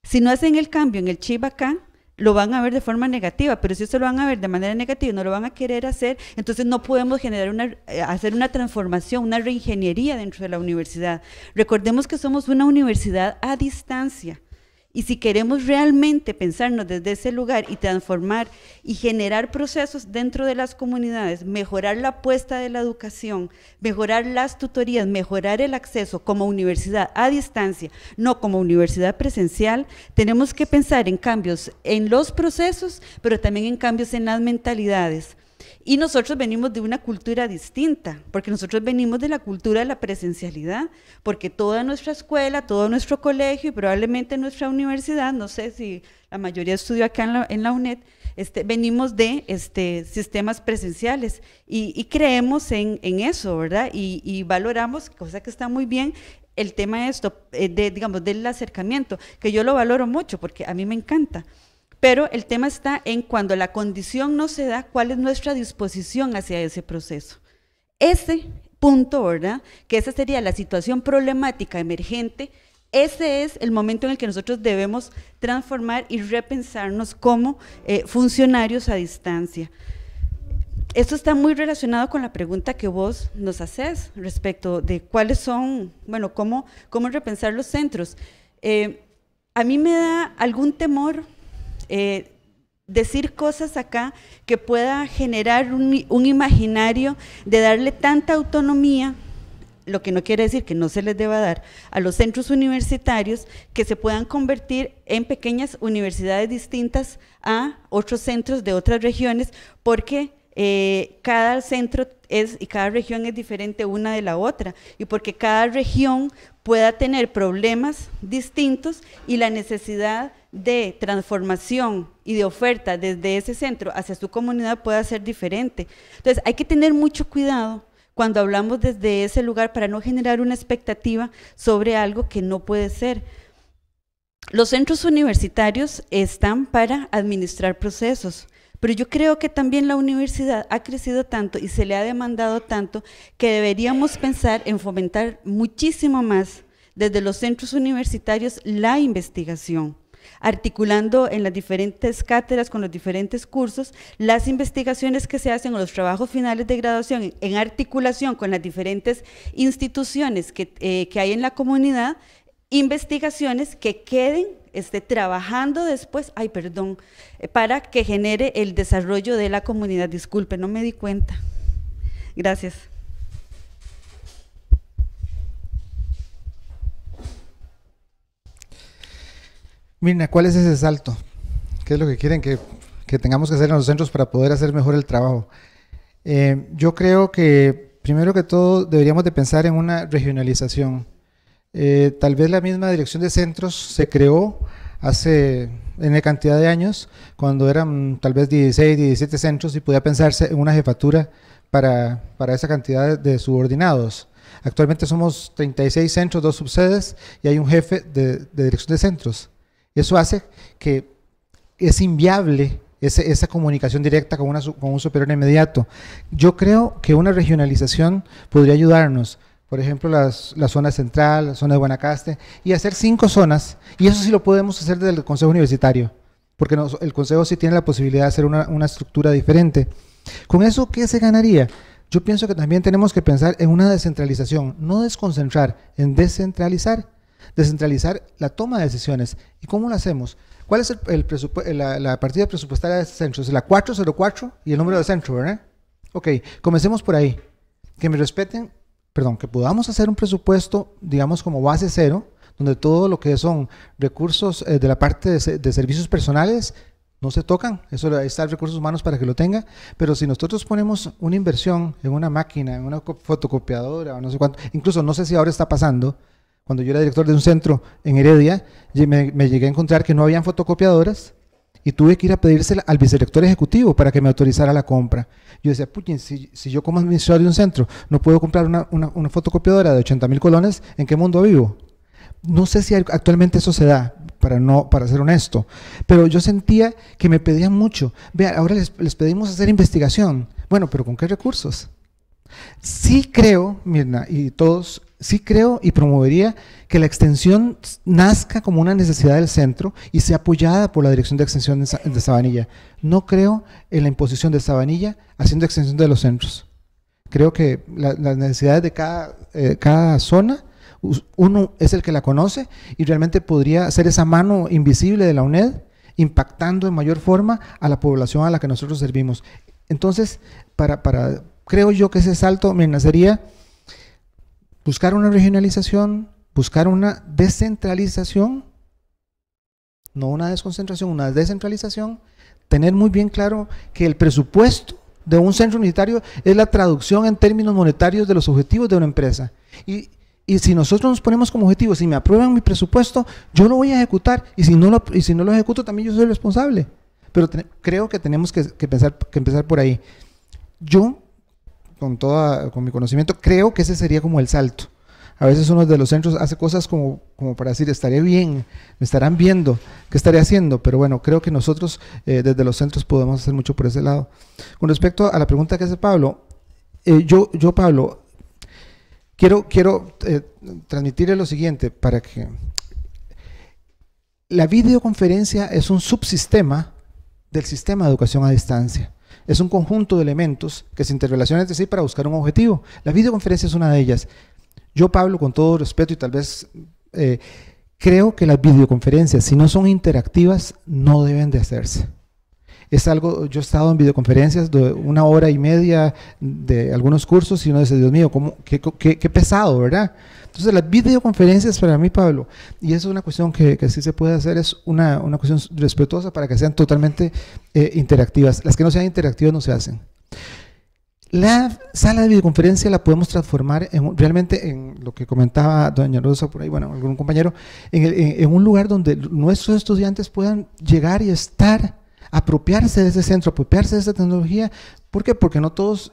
si no hacen el cambio en el chip acá, lo van a ver de forma negativa, pero si eso lo van a ver de manera negativa no lo van a querer hacer, entonces no podemos generar una, eh, hacer una transformación, una reingeniería dentro de la universidad. Recordemos que somos una universidad a distancia. Y si queremos realmente pensarnos desde ese lugar y transformar y generar procesos dentro de las comunidades, mejorar la apuesta de la educación, mejorar las tutorías, mejorar el acceso como universidad a distancia, no como universidad presencial, tenemos que pensar en cambios en los procesos, pero también en cambios en las mentalidades y nosotros venimos de una cultura distinta, porque nosotros venimos de la cultura de la presencialidad, porque toda nuestra escuela, todo nuestro colegio y probablemente nuestra universidad, no sé si la mayoría estudió acá en la, UNED, este, venimos de este, sistemas presenciales y, creemos en, eso, ¿verdad? Y, valoramos, cosa que está muy bien, el tema de esto, eh, digamos, del acercamiento, que yo lo valoro mucho porque a mí me encanta. Pero el tema está en cuando la condición no se da, cuál es nuestra disposición hacia ese proceso. Ese punto, ¿verdad? Que esa sería la situación problemática emergente. Ese es el momento en el que nosotros debemos transformar y repensarnos como eh, funcionarios a distancia. Esto está muy relacionado con la pregunta que vos nos haces respecto de cuáles son, bueno, cómo, cómo repensar los centros. Eh, a mí me da algún temor eh, decir cosas acá que pueda generar un, imaginario de darle tanta autonomía lo que no quiere decir que no se les deba dar a los centros universitarios que se puedan convertir en pequeñas universidades distintas a otros centros de otras regiones, porque eh, cada centro es y cada región es diferente una de la otra y porque cada región pueda tener problemas distintos y la necesidad de transformación y de oferta desde ese centro hacia su comunidad pueda ser diferente. Entonces, hay que tener mucho cuidado cuando hablamos desde ese lugar para no generar una expectativa sobre algo que no puede ser. Los centros universitarios están para administrar procesos, pero yo creo que también la universidad ha crecido tanto y se le ha demandado tanto que deberíamos pensar en fomentar muchísimo más desde los centros universitarios la investigación articulando en las diferentes cátedras, con los diferentes cursos, las investigaciones que se hacen o los trabajos finales de graduación en articulación con las diferentes instituciones que, eh, hay en la comunidad, investigaciones que queden esté trabajando después, ay perdón, eh, para que genere el desarrollo de la comunidad. Disculpe, no me di cuenta. Gracias. Mirna, ¿cuál es ese salto? ¿Qué es lo que quieren que, tengamos que hacer en los centros para poder hacer mejor el trabajo? Eh, yo creo que, primero que todo, deberíamos de pensar en una regionalización. Eh, tal vez la misma dirección de centros se creó hace en la cantidad de años, cuando eran tal vez 16, 17 centros y podía pensarse en una jefatura para, esa cantidad de subordinados. Actualmente somos 36 centros, dos subsedes y hay un jefe de dirección de centros. Eso hace que es inviable esa comunicación directa con, un superior inmediato. Yo creo que una regionalización podría ayudarnos por ejemplo, la zona central, la zona de Guanacaste, y hacer cinco zonas, y eso sí lo podemos hacer desde el Consejo Universitario, porque el Consejo sí tiene la posibilidad de hacer una, una, estructura diferente. ¿Con eso qué se ganaría? Yo pienso que también tenemos que pensar en una descentralización, no desconcentrar, en descentralizar descentralizar la toma de decisiones. ¿Y cómo lo hacemos? ¿Cuál es eh, la, partida presupuestaria de Centro?... ...¿es La 404 y el número de centro, ¿verdad? Ok, comencemos por ahí. Que me respeten, perdón, que podamos hacer un presupuesto, digamos, como base cero, donde todo lo que son recursos eh, de la parte de, servicios personales no se tocan, eso está el recursos humanos para que lo tenga, pero si nosotros ponemos una inversión en una máquina, en una fotocopiadora o no sé cuánto, incluso no sé si ahora está pasando, cuando yo era director de un centro en Heredia, me, llegué a encontrar que no habían fotocopiadoras y tuve que ir a pedírsela al vicerector ejecutivo para que me autorizara la compra. Yo decía, putin, si, yo como administrador de un centro no puedo comprar una, fotocopiadora de 80 mil colones, ¿en qué mundo vivo? No sé si actualmente eso se da, para, no, para ser honesto, pero yo sentía que me pedían mucho. Vean, ahora les, les pedimos hacer investigación. Bueno, pero ¿con qué recursos? Sí creo, Mirna, y todos sí creo y promovería que la extensión nazca como una necesidad del centro y sea apoyada por la Dirección de Extensión de Sabanilla. No creo en la imposición de Sabanilla haciendo extensión de los centros. Creo que las necesidades de cada, eh, cada zona, uno es el que la conoce y realmente podría ser esa mano invisible de la UNED impactando en mayor forma a la población a la que nosotros servimos. Entonces, para, para creo yo que ese salto me nacería buscar una regionalización, buscar una descentralización, no una desconcentración, una descentralización, tener muy bien claro que el presupuesto de un centro unitario es la traducción en términos monetarios de los objetivos de una empresa. Y, si nosotros nos ponemos como objetivo, si me aprueban mi presupuesto, yo lo voy a ejecutar. Y si no lo, y si no lo ejecuto, también yo soy responsable. Pero creo que tenemos que, que, que empezar por ahí. Yo con, toda, con mi conocimiento, creo que ese sería como el salto. A veces uno de los centros hace cosas como, para decir, estaré bien, me estarán viendo, qué estaré haciendo, pero bueno, creo que nosotros eh, desde los centros podemos hacer mucho por ese lado. Con respecto a la pregunta que hace Pablo, eh, yo, yo, Pablo, quiero, quiero eh, transmitirle lo siguiente para que... La videoconferencia es un subsistema del sistema de educación a distancia es un conjunto de elementos que se interrelacionan entre sí para buscar un objetivo. La videoconferencia es una de ellas. Yo, Pablo, con todo respeto y tal vez eh, creo que las videoconferencias, si no son interactivas, no deben de hacerse. Es algo, yo he estado en videoconferencias de una hora y media de algunos cursos y uno dice, Dios mío, ¿cómo, qué, qué pesado, ¿verdad? Entonces las videoconferencias para mí, Pablo, y eso es una cuestión que, sí se puede hacer, es una, cuestión respetuosa para que sean totalmente eh, interactivas. Las que no sean interactivas no se hacen. La sala de videoconferencia la podemos transformar realmente en lo que comentaba doña Rosa por ahí, bueno, algún compañero, en, en, en un lugar donde nuestros estudiantes puedan llegar y estar, apropiarse de ese centro, apropiarse de esa tecnología. ¿Por qué? Porque no todos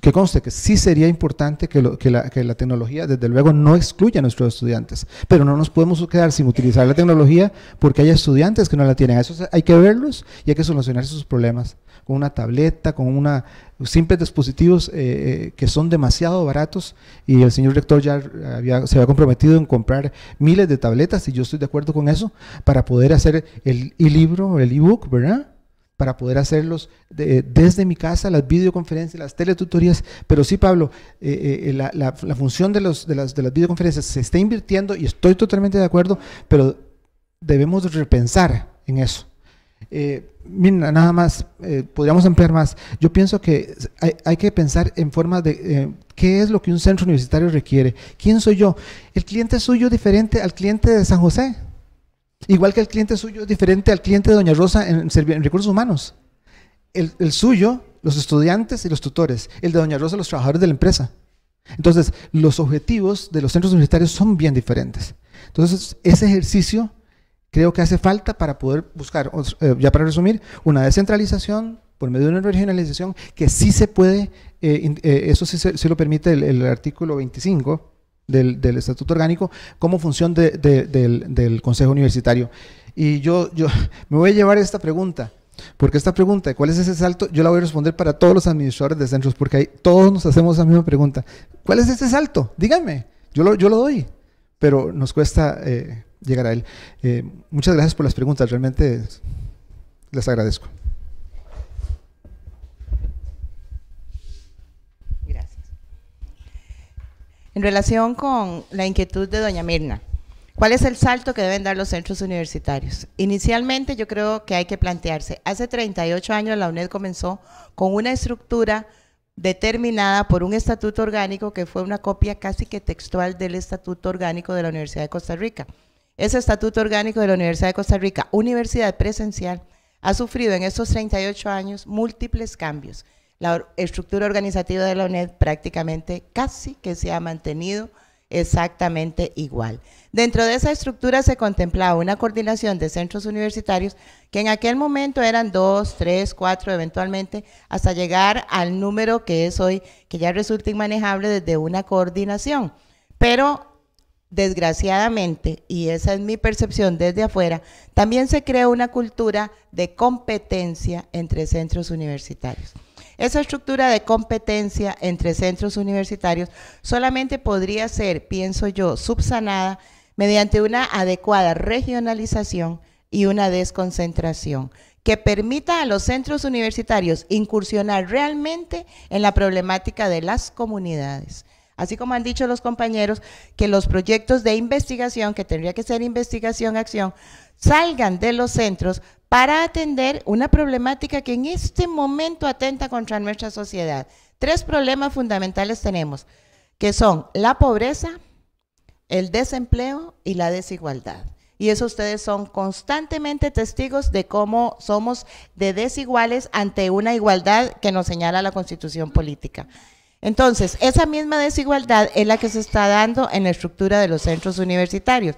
que conste que sí sería importante que, la, tecnología, desde luego, no excluya a nuestros estudiantes, pero no nos podemos quedar sin utilizar la tecnología porque hay estudiantes que no la tienen. eso hay que verlos y hay que solucionar sus problemas con una tableta, con una simples dispositivos eh, eh, que son demasiado baratos y el señor rector ya se había comprometido en comprar miles de tabletas y yo estoy de acuerdo con eso para poder hacer el e-libro, el e-book, ¿verdad? para poder hacerlos desde mi casa, las videoconferencias, las teletutorías. Pero sí, Pablo, eh, eh, la, función de, de, las, videoconferencias se está invirtiendo y estoy totalmente de acuerdo, pero debemos repensar en eso. Eh, mira, nada más, podríamos ampliar más. Yo pienso que hay, que pensar en forma de qué es lo que un centro universitario requiere. ¿Quién soy yo? ¿El cliente suyo diferente al cliente de San José? Igual que el cliente suyo es diferente al cliente de Doña Rosa en, recursos humanos. El, suyo, los estudiantes y los tutores. El de Doña Rosa, los trabajadores de la empresa. Entonces, los objetivos de los centros universitarios son bien diferentes. Entonces, ese ejercicio creo que hace falta para poder buscar, eh, ya para resumir, una descentralización por medio de una regionalización que sí se puede, eh, eh, eso sí, lo permite el, el artículo 25 del, Estatuto Orgánico como función del, Consejo Universitario. Y yo, yo me voy a llevar esta pregunta, porque esta pregunta cuál es ese salto, yo la voy a responder para todos los administradores de centros, porque ahí todos nos hacemos la misma pregunta. ¿Cuál es ese salto? Díganme, yo lo, yo lo doy, pero nos cuesta eh, llegar a él. Eh, muchas gracias por las preguntas, realmente les agradezco. En relación con la inquietud de doña Mirna, ¿cuál es el salto que deben dar los centros universitarios? Inicialmente yo creo que hay que plantearse, hace 38 años la UNED comenzó con una estructura determinada por un estatuto orgánico que fue una copia casi que textual del estatuto orgánico de la Universidad de Costa Rica. Ese estatuto orgánico de la Universidad de Costa Rica, universidad presencial, ha sufrido en estos 38 años múltiples cambios. La estructura organizativa de la UNED prácticamente casi que se ha mantenido exactamente igual. Dentro de esa estructura se contemplaba una coordinación de centros universitarios que en aquel momento eran dos, tres, cuatro, eventualmente, hasta llegar al número que es hoy, que ya resulta inmanejable desde una coordinación. Pero desgraciadamente, y esa es mi percepción desde afuera, también se creó una cultura de competencia entre centros universitarios. Esa estructura de competencia entre centros universitarios solamente podría ser, pienso yo, subsanada mediante una adecuada regionalización y una desconcentración que permita a los centros universitarios incursionar realmente en la problemática de las comunidades. Así como han dicho los compañeros, que los proyectos de investigación, que tendría que ser investigación-acción, salgan de los centros para atender una problemática que en este momento atenta contra nuestra sociedad. Tres problemas fundamentales tenemos, que son la pobreza, el desempleo y la desigualdad. Y eso ustedes son constantemente testigos de cómo somos de desiguales ante una igualdad que nos señala la constitución política. Entonces, esa misma desigualdad es la que se está dando en la estructura de los centros universitarios.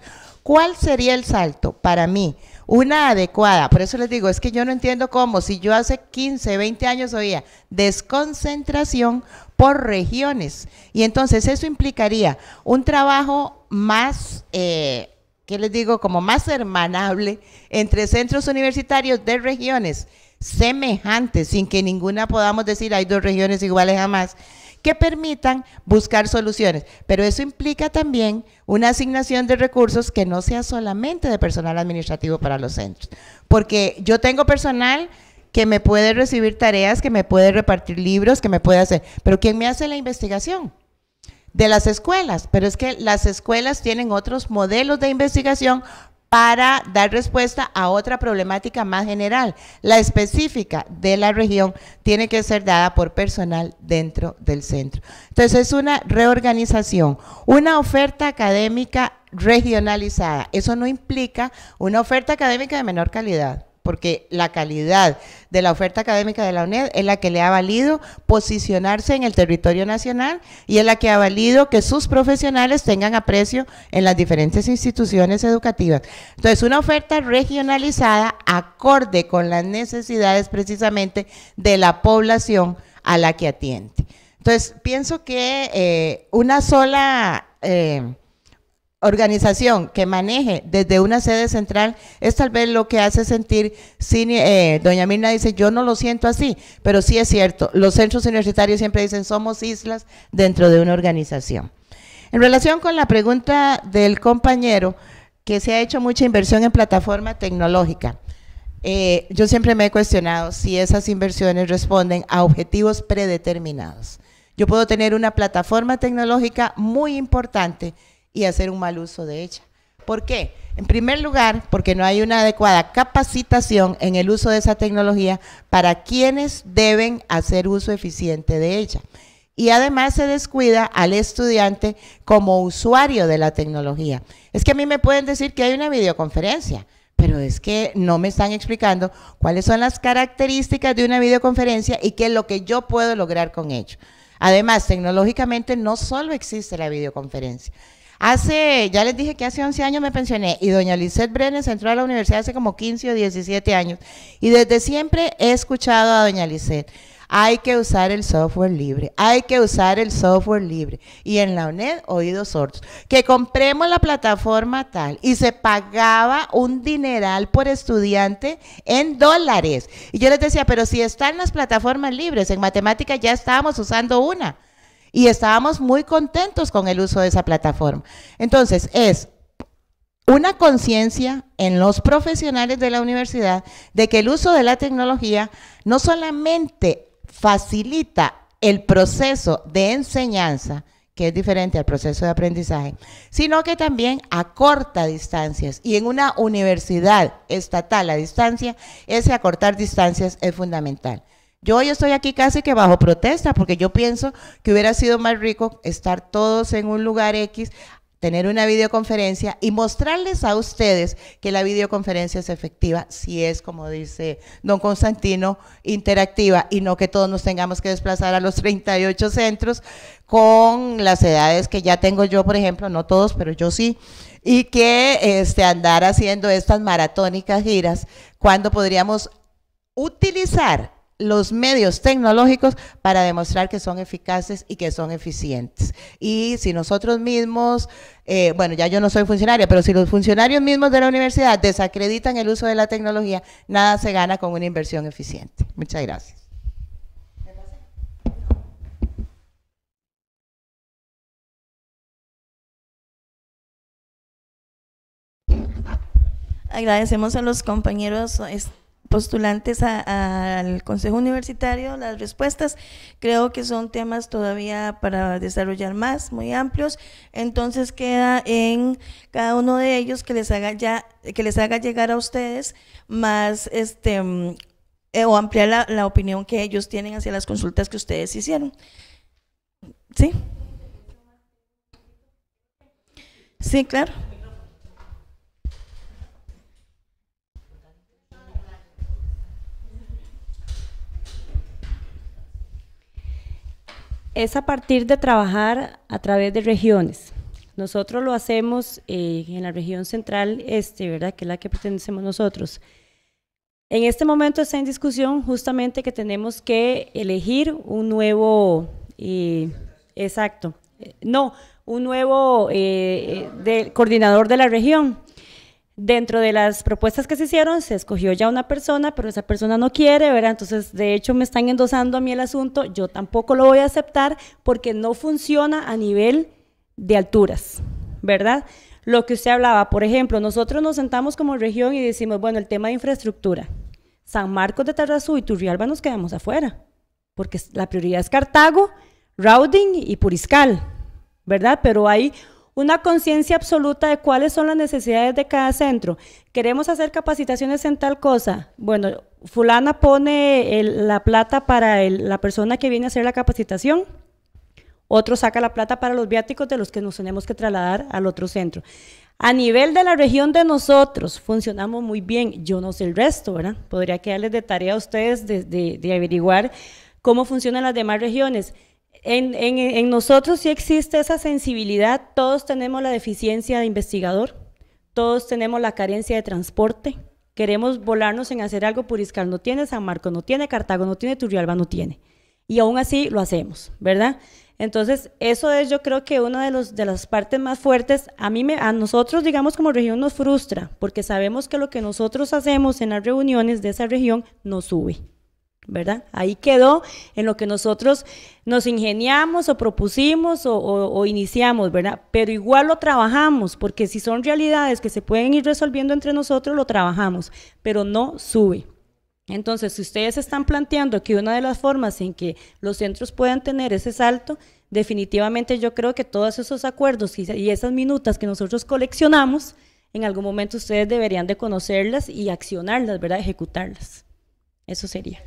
¿Cuál sería el salto para mí? Una adecuada, por eso les digo, es que yo no entiendo cómo, si yo hace 15, 20 años oía desconcentración por regiones, y entonces eso implicaría un trabajo más... Eh, ¿qué que les digo? Como más hermanable entre centros universitarios de regiones semejantes, sin que ninguna podamos decir hay dos regiones iguales jamás, que permitan buscar soluciones. Pero eso implica también una asignación de recursos que no sea solamente de personal administrativo para los centros. Porque yo tengo personal que me puede recibir tareas, que me puede repartir libros, que me puede hacer. Pero ¿quién me hace la investigación? De las escuelas. Pero es que las escuelas tienen otros modelos de investigación para dar respuesta a otra problemática más general. La específica de la región tiene que ser dada por personal dentro del centro. Entonces es una reorganización, una oferta académica regionalizada. Eso no implica una oferta académica de menor calidad porque la calidad de la oferta académica de la UNED es la que le ha valido posicionarse en el territorio nacional y es la que ha valido que sus profesionales tengan aprecio en las diferentes instituciones educativas. Entonces, una oferta regionalizada acorde con las necesidades precisamente de la población a la que atiende. Entonces, pienso que eh, una sola... Eh, organización que maneje desde una sede central es tal vez lo que hace sentir, eh, doña Mirna dice, yo no lo siento así, pero sí es cierto, los centros universitarios siempre dicen, somos islas dentro de una organización. En relación con la pregunta del compañero, que se ha hecho mucha inversión en plataforma tecnológica, eh, yo siempre me he cuestionado si esas inversiones responden a objetivos predeterminados. Yo puedo tener una plataforma tecnológica muy importante y hacer un mal uso de ella. ¿Por qué? En primer lugar, porque no hay una adecuada capacitación en el uso de esa tecnología para quienes deben hacer uso eficiente de ella. Y además se descuida al estudiante como usuario de la tecnología. Es que a mí me pueden decir que hay una videoconferencia, pero es que no me están explicando cuáles son las características de una videoconferencia y qué es lo que yo puedo lograr con ello. Además, tecnológicamente no solo existe la videoconferencia. Hace, ya les dije que hace 11 años me pensioné y doña Lisette Brenes entró a la universidad hace como 15 o 17 años. Y desde siempre he escuchado a doña Lisette, hay que usar el software libre, hay que usar el software libre. Y en la UNED, oídos sordos, que compremos la plataforma tal y se pagaba un dineral por estudiante en dólares. Y yo les decía, pero si están las plataformas libres, en matemáticas ya estábamos usando una y estábamos muy contentos con el uso de esa plataforma. Entonces, es una conciencia en los profesionales de la universidad de que el uso de la tecnología no solamente facilita el proceso de enseñanza, que es diferente al proceso de aprendizaje, sino que también acorta distancias. Y en una universidad estatal a distancia, ese acortar distancias es fundamental. Yo hoy estoy aquí casi que bajo protesta porque yo pienso que hubiera sido más rico estar todos en un lugar X, tener una videoconferencia y mostrarles a ustedes que la videoconferencia es efectiva, si es, como dice don Constantino, interactiva y no que todos nos tengamos que desplazar a los 38 centros con las edades que ya tengo yo, por ejemplo, no todos, pero yo sí, y que este, andar haciendo estas maratónicas giras, cuando podríamos utilizar los medios tecnológicos para demostrar que son eficaces y que son eficientes. Y si nosotros mismos, eh, bueno, ya yo no soy funcionaria, pero si los funcionarios mismos de la universidad desacreditan el uso de la tecnología, nada se gana con una inversión eficiente. Muchas gracias. Agradecemos a los compañeros postulantes al Consejo Universitario, las respuestas creo que son temas todavía para desarrollar más, muy amplios, entonces queda en cada uno de ellos que les haga ya que les haga llegar a ustedes más este mm, eh, o ampliar la, la, opinión que ellos tienen hacia las consultas que ustedes hicieron. ¿Sí? Sí, claro. es a partir de trabajar a través de regiones. Nosotros lo hacemos eh, en la región central este, ¿verdad? Que es la que pertenecemos nosotros. En este momento está en discusión justamente que tenemos que elegir un nuevo, eh, exacto, eh, no, un nuevo eh, coordinador de la región. Dentro de las propuestas que se hicieron, se escogió ya una persona, pero esa persona no quiere, ¿verdad? Entonces, de hecho, me están endosando a mí el asunto. Yo tampoco lo voy a aceptar porque no funciona a nivel de alturas, ¿verdad? Lo que usted hablaba, por ejemplo, nosotros nos sentamos como región y decimos, bueno, el tema de infraestructura. San Marcos de Tarrazú y Turrialba nos quedamos afuera, porque la prioridad es Cartago, Routing y Puriscal, ¿verdad? Pero hay una conciencia absoluta de cuáles son las necesidades de cada centro. Queremos hacer capacitaciones en tal cosa. Bueno, fulana pone la plata para la persona que viene a hacer la capacitación, otro saca la plata para los viáticos de los que nos tenemos que trasladar al otro centro. A nivel de la región de nosotros, funcionamos muy bien. Yo no sé el resto, ¿verdad? Podría quedarles de tarea a ustedes de averiguar cómo funcionan las demás regiones. En, nosotros sí existe esa sensibilidad, todos tenemos la deficiencia de investigador, todos tenemos la carencia de transporte, queremos volarnos en hacer algo, Puriscal no tiene, San Marco, no tiene, Cartago no tiene, Turrialba no tiene, y aún así lo hacemos, ¿verdad? Entonces, eso es yo creo que una de, las partes más fuertes, a, mí a nosotros, digamos, como región nos frustra, porque sabemos que lo que nosotros hacemos en las reuniones de esa región no sube. ¿verdad? Ahí quedó en lo que nosotros nos ingeniamos o propusimos o, iniciamos, ¿verdad? Pero igual lo trabajamos, porque si son realidades que se pueden ir resolviendo entre nosotros, lo trabajamos, pero no sube. Entonces, si ustedes están planteando que una de las formas en que los centros puedan tener ese salto, definitivamente yo creo que todos esos acuerdos y, esas minutas que nosotros coleccionamos, en algún momento ustedes deberían de conocerlas y accionarlas, ¿verdad? Ejecutarlas. Eso sería.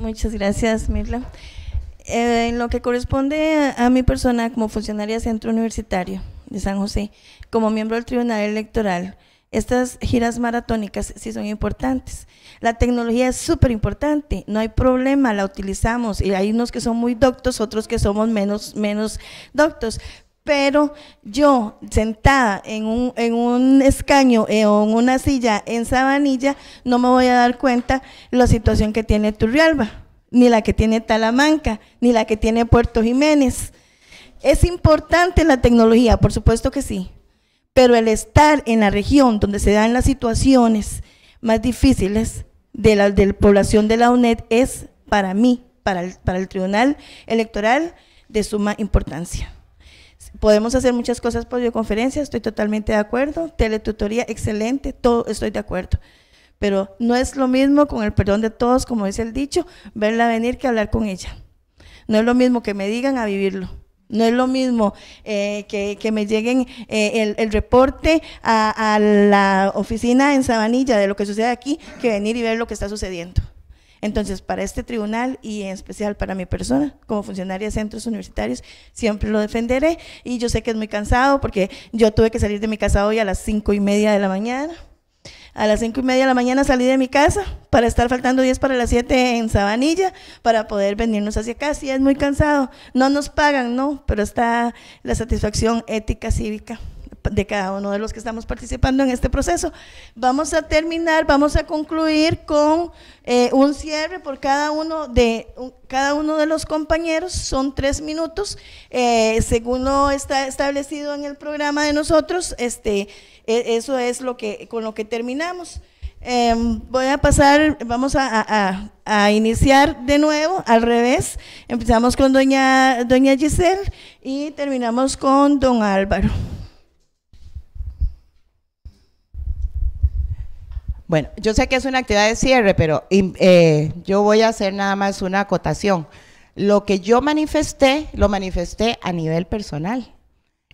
Muchas gracias, Mirla. Eh, en lo que corresponde a, mi persona como funcionaria Centro Universitario de San José, como miembro del Tribunal Electoral, estas giras maratónicas sí son importantes. La tecnología es súper importante, no hay problema, la utilizamos y hay unos que son muy doctos, otros que somos menos, menos doctos, pero yo sentada en un, escaño eh, o en una silla en Sabanilla, no me voy a dar cuenta la situación que tiene Turrialba, ni la que tiene Talamanca, ni la que tiene Puerto Jiménez. ¿Es importante la tecnología? Por supuesto que sí, pero el estar en la región donde se dan las situaciones más difíciles de la, de población de la UNED es para mí, para el Tribunal Electoral, de suma importancia. Podemos hacer muchas cosas por videoconferencia, estoy totalmente de acuerdo. Teletutoría, excelente, todo estoy de acuerdo. Pero no es lo mismo, con el perdón de todos, como dice el dicho, verla venir que hablar con ella. No es lo mismo que me digan a vivirlo. No es lo mismo eh, que, me lleguen eh, el, reporte a la oficina en Sabanilla de lo que sucede aquí que venir y ver lo que está sucediendo. Entonces, para este tribunal y en especial para mi persona, como funcionaria de centros universitarios, siempre lo defenderé. Y yo sé que es muy cansado porque yo tuve que salir de mi casa hoy a las cinco y media de la mañana. A las cinco y media de la mañana salí de mi casa para estar faltando 10 para las 7 en Sabanilla para poder venirnos hacia acá. Sí, es muy cansado. No nos pagan, no, pero está la satisfacción ética cívica de cada uno de los que estamos participando en este proceso. Vamos a terminar, vamos a concluir con eh, un cierre por cada uno de cada uno de los compañeros, son tres minutos, eh, según está establecido en el programa de nosotros, este, e, eso es lo que, con lo que terminamos. Em, voy a pasar, vamos a, iniciar de nuevo, al revés. Empezamos con doña, doña Giselle y terminamos con don Álvaro. Bueno, yo sé que es una actividad de cierre, pero eh, yo voy a hacer nada más una acotación. Lo que yo manifesté, lo manifesté a nivel personal.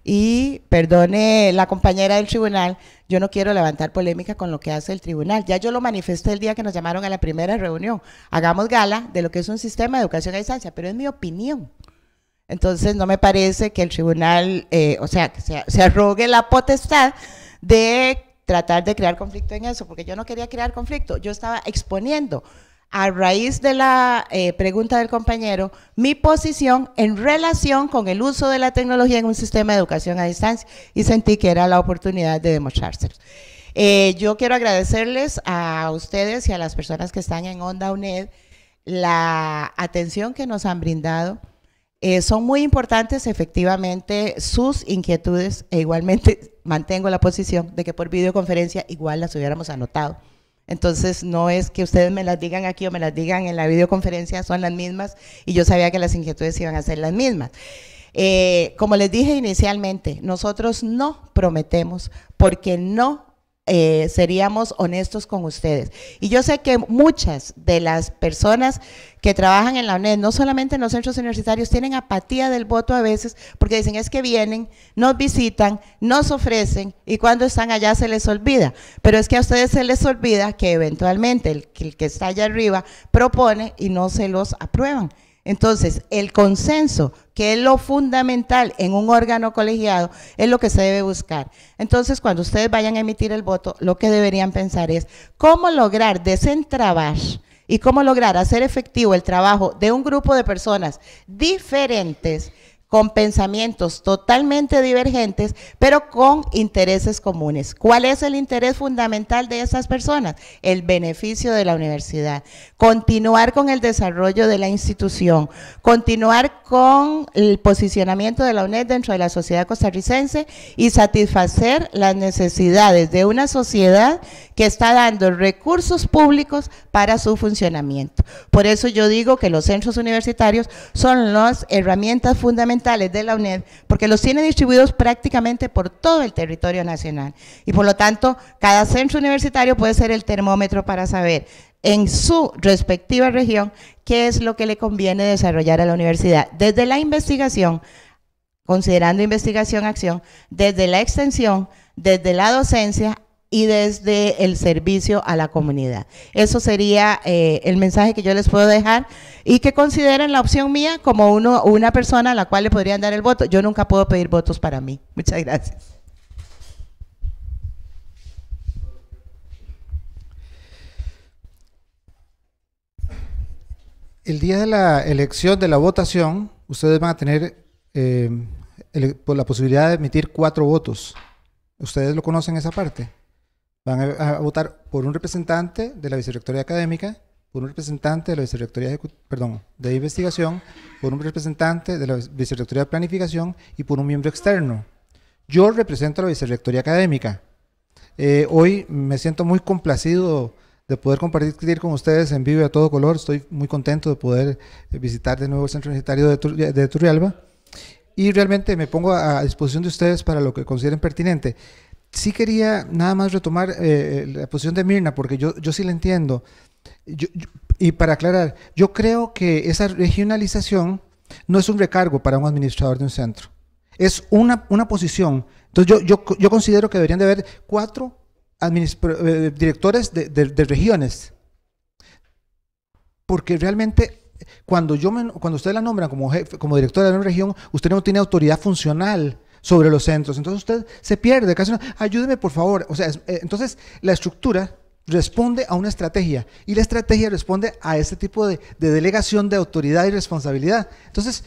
Y perdone la compañera del tribunal, yo no quiero levantar polémica con lo que hace el tribunal. Ya yo lo manifesté el día que nos llamaron a la primera reunión. Hagamos gala de lo que es un sistema de educación a distancia, pero es mi opinión. Entonces no me parece que el tribunal, eh, o sea, que se, se arrogue la potestad de tratar de crear conflicto en eso, porque yo no quería crear conflicto, yo estaba exponiendo a raíz de la eh, pregunta del compañero, mi posición en relación con el uso de la tecnología en un sistema de educación a distancia y sentí que era la oportunidad de demostrárselos. Eh, yo quiero agradecerles a ustedes y a las personas que están en Onda UNED la atención que nos han brindado. Eh, son muy importantes efectivamente sus inquietudes e igualmente mantengo la posición de que por videoconferencia igual las hubiéramos anotado. Entonces no es que ustedes me las digan aquí o me las digan en la videoconferencia, son las mismas y yo sabía que las inquietudes iban a ser las mismas. Eh, como les dije inicialmente, nosotros no prometemos porque no eh, seríamos honestos con ustedes. Y yo sé que muchas de las personas que trabajan en la UNED, no solamente en los centros universitarios, tienen apatía del voto a veces porque dicen es que vienen, nos visitan, nos ofrecen y cuando están allá se les olvida. Pero es que a ustedes se les olvida que eventualmente el que está allá arriba propone y no se los aprueban. Entonces, el consenso, que es lo fundamental en un órgano colegiado, es lo que se debe buscar. Entonces, cuando ustedes vayan a emitir el voto, lo que deberían pensar es cómo lograr desentrabar y cómo lograr hacer efectivo el trabajo de un grupo de personas diferentes con pensamientos totalmente divergentes, pero con intereses comunes. ¿Cuál es el interés fundamental de esas personas? El beneficio de la universidad, continuar con el desarrollo de la institución, continuar con el posicionamiento de la UNED dentro de la sociedad costarricense y satisfacer las necesidades de una sociedad que está dando recursos públicos para su funcionamiento. Por eso yo digo que los centros universitarios son las herramientas fundamentales de la UNED, porque los tiene distribuidos prácticamente por todo el territorio nacional. Y por lo tanto, cada centro universitario puede ser el termómetro para saber en su respectiva región qué es lo que le conviene desarrollar a la universidad. Desde la investigación, considerando investigación-acción, desde la extensión, desde la docencia y desde el servicio a la comunidad. Eso sería eh, el mensaje que yo les puedo dejar y que consideren la opción mía como uno, una persona a la cual le podrían dar el voto. Yo nunca puedo pedir votos para mí. Muchas gracias. El día de la elección, de la votación, ustedes van a tener eh, la posibilidad de emitir cuatro votos. ¿Ustedes lo conocen esa parte? van a, votar por un representante de la vicerrectoría académica, por un representante de la vicerrectoría perdón, de investigación, por un representante de la vicerrectoría de planificación y por un miembro externo. Yo represento a la vicerrectoría académica. Eh, hoy me siento muy complacido de poder compartir con ustedes en vivo y a todo color. Estoy muy contento de poder visitar de nuevo el Centro Universitario de, de Turrialba. Y realmente me pongo a disposición de ustedes para lo que consideren pertinente sí quería nada más retomar eh, eh, la posición de Mirna, porque yo, yo sí la entiendo. y para aclarar, yo creo que esa regionalización no es un recargo para un administrador de un centro, es una, una posición. Entonces yo, yo, considero que deberían de haber cuatro eh, directores de, de, regiones, porque realmente cuando, yo me, cuando usted la nombra como, jefe, como directora de una región, usted no tiene autoridad funcional sobre los centros. Entonces usted se pierde, casi no, ayúdeme por favor. O sea, eh, entonces la estructura responde a una estrategia y la estrategia responde a ese tipo de, delegación de autoridad y responsabilidad. Entonces,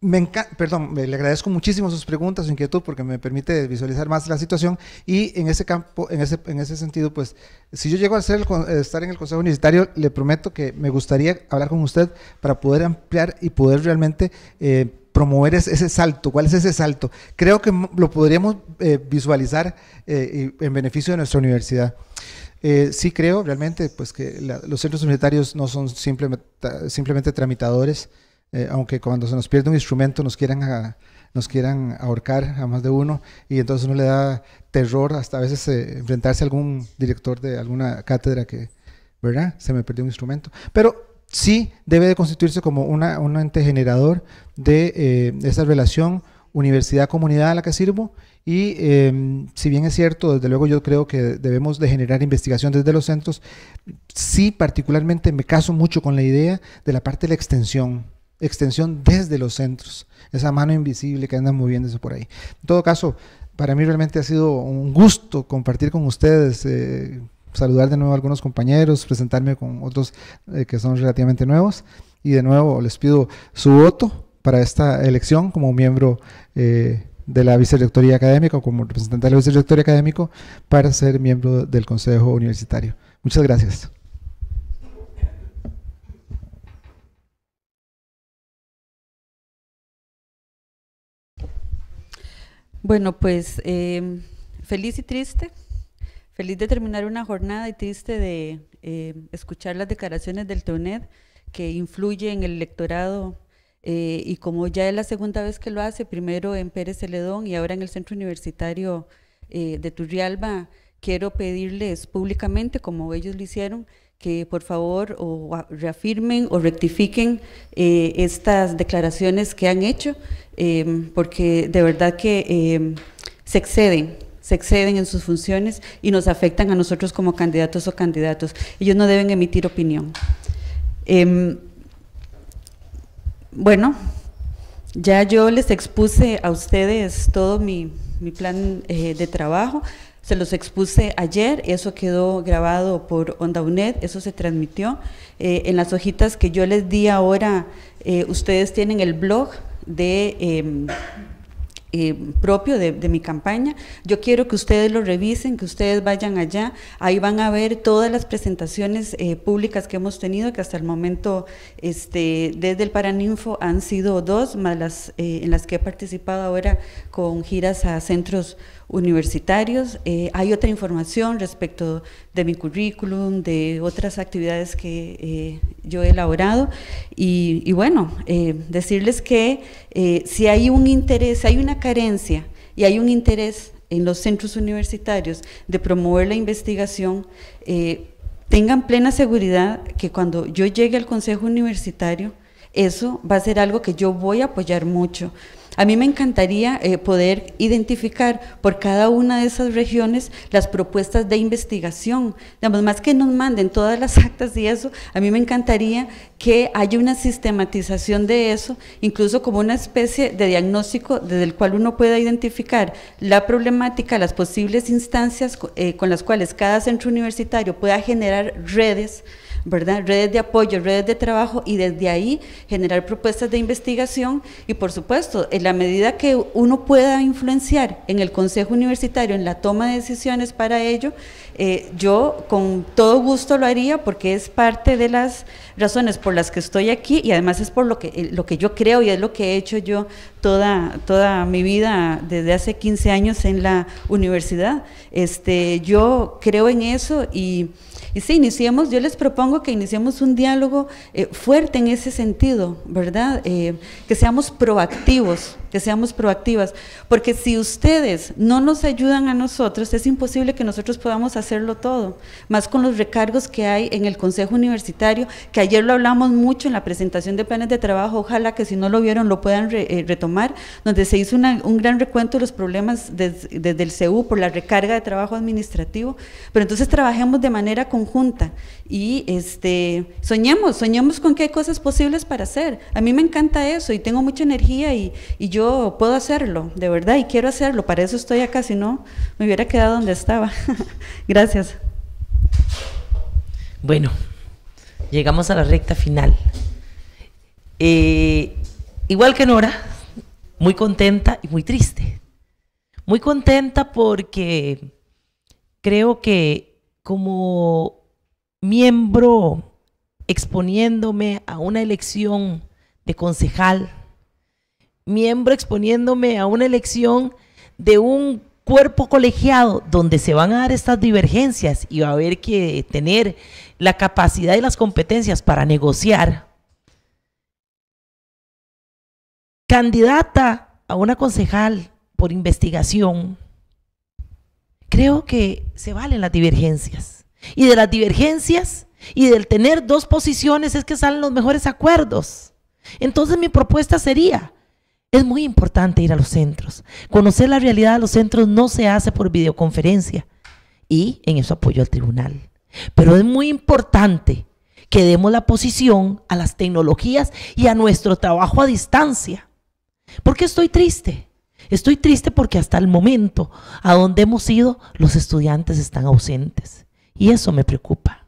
me encanta, perdón, le agradezco muchísimo sus preguntas, su inquietud, porque me permite visualizar más la situación y en ese campo, en ese, en ese sentido, pues, si yo llego a ser eh, estar en el Consejo Universitario, le prometo que me gustaría hablar con usted para poder ampliar y poder realmente eh, promover ese, salto? ¿Cuál es ese salto? Creo que lo podríamos eh, visualizar eh, en beneficio de nuestra universidad. Eh, sí creo realmente pues, que los centros universitarios no son simplemente tramitadores, aunque cuando se nos pierde un instrumento nos quieran, nos quieran ahorcar a más de uno y entonces uno le da terror hasta a veces enfrentarse a algún director de alguna cátedra que, ¿verdad? Se me perdió un instrumento. Pero sí debe de constituirse como una, un ente generador de eh, esa relación universidad-comunidad a la que sirvo y em, si bien es cierto, desde luego yo creo que debemos de generar investigación desde los centros, sí particularmente me caso mucho con la idea de la parte de la extensión, extensión desde los centros, esa mano invisible que anda moviéndose por ahí. En todo caso, para mí realmente ha sido un gusto compartir con ustedes. Eh, saludar de nuevo a algunos compañeros, presentarme con otros eh, que son relativamente nuevos. Y de nuevo les pido su voto para esta elección como miembro eh, de la vicerrectoría académica o como representante de la vicerrectoría Académica para ser miembro del Consejo Universitario. Muchas gracias. Bueno, pues eh, feliz y triste Feliz de terminar una jornada y triste de eh, escuchar las declaraciones del TONED que influye en el electorado eh, y como ya es la segunda vez que lo hace, primero en Pérez Celedón y ahora en el Centro Universitario eh, de Turrialba, quiero pedirles públicamente, como ellos lo hicieron, que por favor o reafirmen o rectifiquen estas declaraciones que han hecho, porque de verdad que se exceden se exceden en sus funciones y nos afectan a nosotros como candidatos o candidatos. Ellos no deben emitir opinión. Em, bueno, ya yo les expuse a ustedes todo mi, plan eh, de trabajo, se los expuse ayer, eso quedó grabado por Onda UNED, eso se transmitió. Eh, en las hojitas que yo les di ahora, eh, ustedes tienen el blog de em, eh, propio de, mi campaña. Yo quiero que ustedes lo revisen, que ustedes vayan allá. Ahí van a ver todas las presentaciones eh, públicas que hemos tenido, que hasta el momento, este, desde el Paraninfo han sido dos, más las eh, en las que he participado ahora con giras a centros universitarios. Eh, hay otra información respecto de mi currículum, de otras actividades que eh, yo he elaborado. Y, bueno, eh, decirles que si hay un interés, hay una carencia y hay un interés en los centros universitarios de promover la investigación, tengan plena seguridad que cuando yo llegue al Consejo Universitario, eso va a ser algo que yo voy a apoyar mucho, a mí me encantaría eh, poder identificar por cada una de esas regiones las propuestas de investigación. Digamos, más que nos manden todas las actas y eso, a mí me encantaría que haya una sistematización de eso, incluso como una especie de diagnóstico desde el cual uno pueda identificar la problemática, las posibles instancias eh, con las cuales cada centro universitario pueda generar redes Redes de apoyo, redes de trabajo y desde ahí generar propuestas de investigación y por supuesto, en la medida que uno pueda influenciar en el Consejo Universitario, en la toma de decisiones para ello, eh, yo con todo gusto lo haría porque es parte de las razones por las que estoy aquí y además es por lo que, lo que yo creo y es lo que he hecho yo toda, toda mi vida desde hace 15 años en la universidad este, yo creo en eso y, si iniciemos, yo les propongo que iniciemos un diálogo eh, fuerte en ese sentido, ¿verdad? Eh, que seamos proactivos que seamos proactivas, porque si ustedes no nos ayudan a nosotros, es imposible que nosotros podamos hacerlo todo, más con los recargos que hay en el Consejo Universitario, que ayer lo hablamos mucho en la presentación de planes de trabajo, ojalá que si no lo vieron lo puedan eh, retomar, donde se hizo un gran recuento de los problemas desde el CEU por la recarga de trabajo administrativo, pero entonces trabajemos de manera conjunta y este, soñemos, soñemos con que hay cosas posibles para hacer. A mí me encanta eso y tengo mucha energía y, y yo yo puedo hacerlo, de verdad, y quiero hacerlo, para eso estoy acá, si no, me hubiera quedado donde estaba. Gracias. Bueno, llegamos a la recta final. Eh, igual que Nora, muy contenta y muy triste. Muy contenta porque creo que como miembro exponiéndome a una elección de concejal, miembro exponiéndome a una elección de un cuerpo colegiado donde se van a dar estas divergencias y va a haber que tener la capacidad y las competencias para negociar, candidata a una concejal por investigación, creo que se valen las divergencias. Y de las divergencias y del tener dos posiciones es que salen los mejores acuerdos. Entonces mi propuesta sería, es muy importante ir a los centros. Conocer la realidad de los centros no se hace por videoconferencia. Y en eso apoyo al tribunal. Pero es muy importante que demos la posición a las tecnologías y a nuestro trabajo a distancia. ¿Por qué estoy triste? Estoy triste porque hasta el momento a donde hemos ido los estudiantes están ausentes. Y eso me preocupa.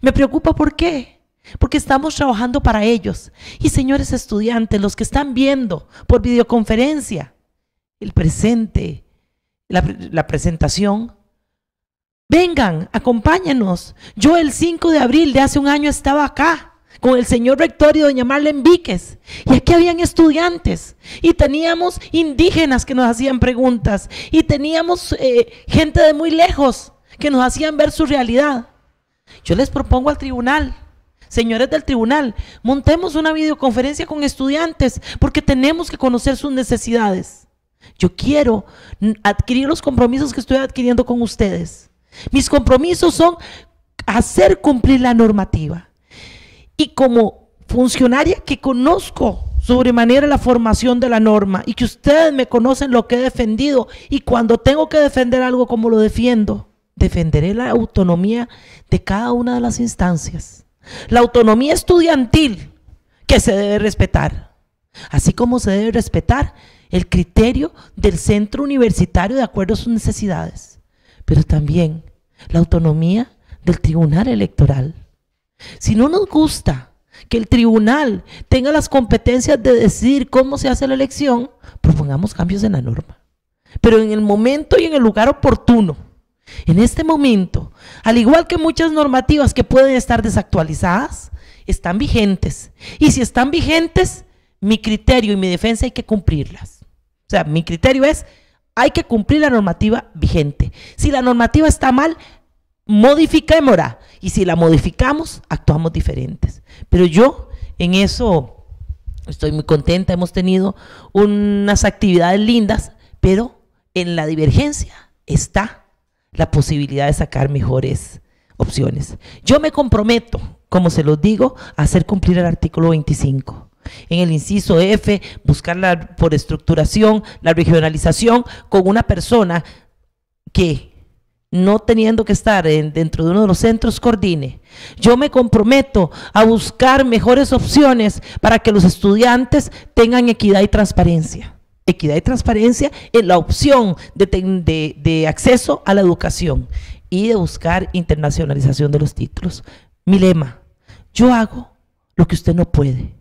Me preocupa por qué porque estamos trabajando para ellos. Y señores estudiantes, los que están viendo por videoconferencia el presente, la, presentación, vengan, acompáñenos Yo el 5 de abril de hace un año estaba acá con el señor rector y doña Marlene Víquez. Y aquí habían estudiantes. Y teníamos indígenas que nos hacían preguntas. Y teníamos eh, gente de muy lejos que nos hacían ver su realidad. Yo les propongo al tribunal señores del tribunal, montemos una videoconferencia con estudiantes porque tenemos que conocer sus necesidades. Yo quiero adquirir los compromisos que estoy adquiriendo con ustedes. Mis compromisos son hacer cumplir la normativa. Y como funcionaria que conozco sobremanera la formación de la norma y que ustedes me conocen lo que he defendido y cuando tengo que defender algo como lo defiendo, defenderé la autonomía de cada una de las instancias la autonomía estudiantil que se debe respetar, así como se debe respetar el criterio del centro universitario de acuerdo a sus necesidades, pero también la autonomía del tribunal electoral. Si no nos gusta que el tribunal tenga las competencias de decidir cómo se hace la elección, propongamos cambios en la norma, pero en el momento y en el lugar oportuno en este momento, al igual que muchas normativas que pueden estar desactualizadas, están vigentes. Y si están vigentes, mi criterio y mi defensa hay que cumplirlas. O sea, mi criterio es, hay que cumplir la normativa vigente. Si la normativa está mal, modifiquémosla. Y si la modificamos, actuamos diferentes. Pero yo en eso estoy muy contenta. Hemos tenido unas actividades lindas, pero en la divergencia está la posibilidad de sacar mejores opciones. Yo me comprometo, como se los digo, a hacer cumplir el artículo 25. En el inciso F, buscar la, por estructuración, la regionalización con una persona que no teniendo que estar dentro de uno de los centros, coordine. Yo me comprometo a buscar mejores opciones para que los estudiantes tengan equidad y transparencia equidad y transparencia en la opción de, acceso a la educación y de buscar internacionalización de los títulos. Mi lema, yo hago lo que usted no puede.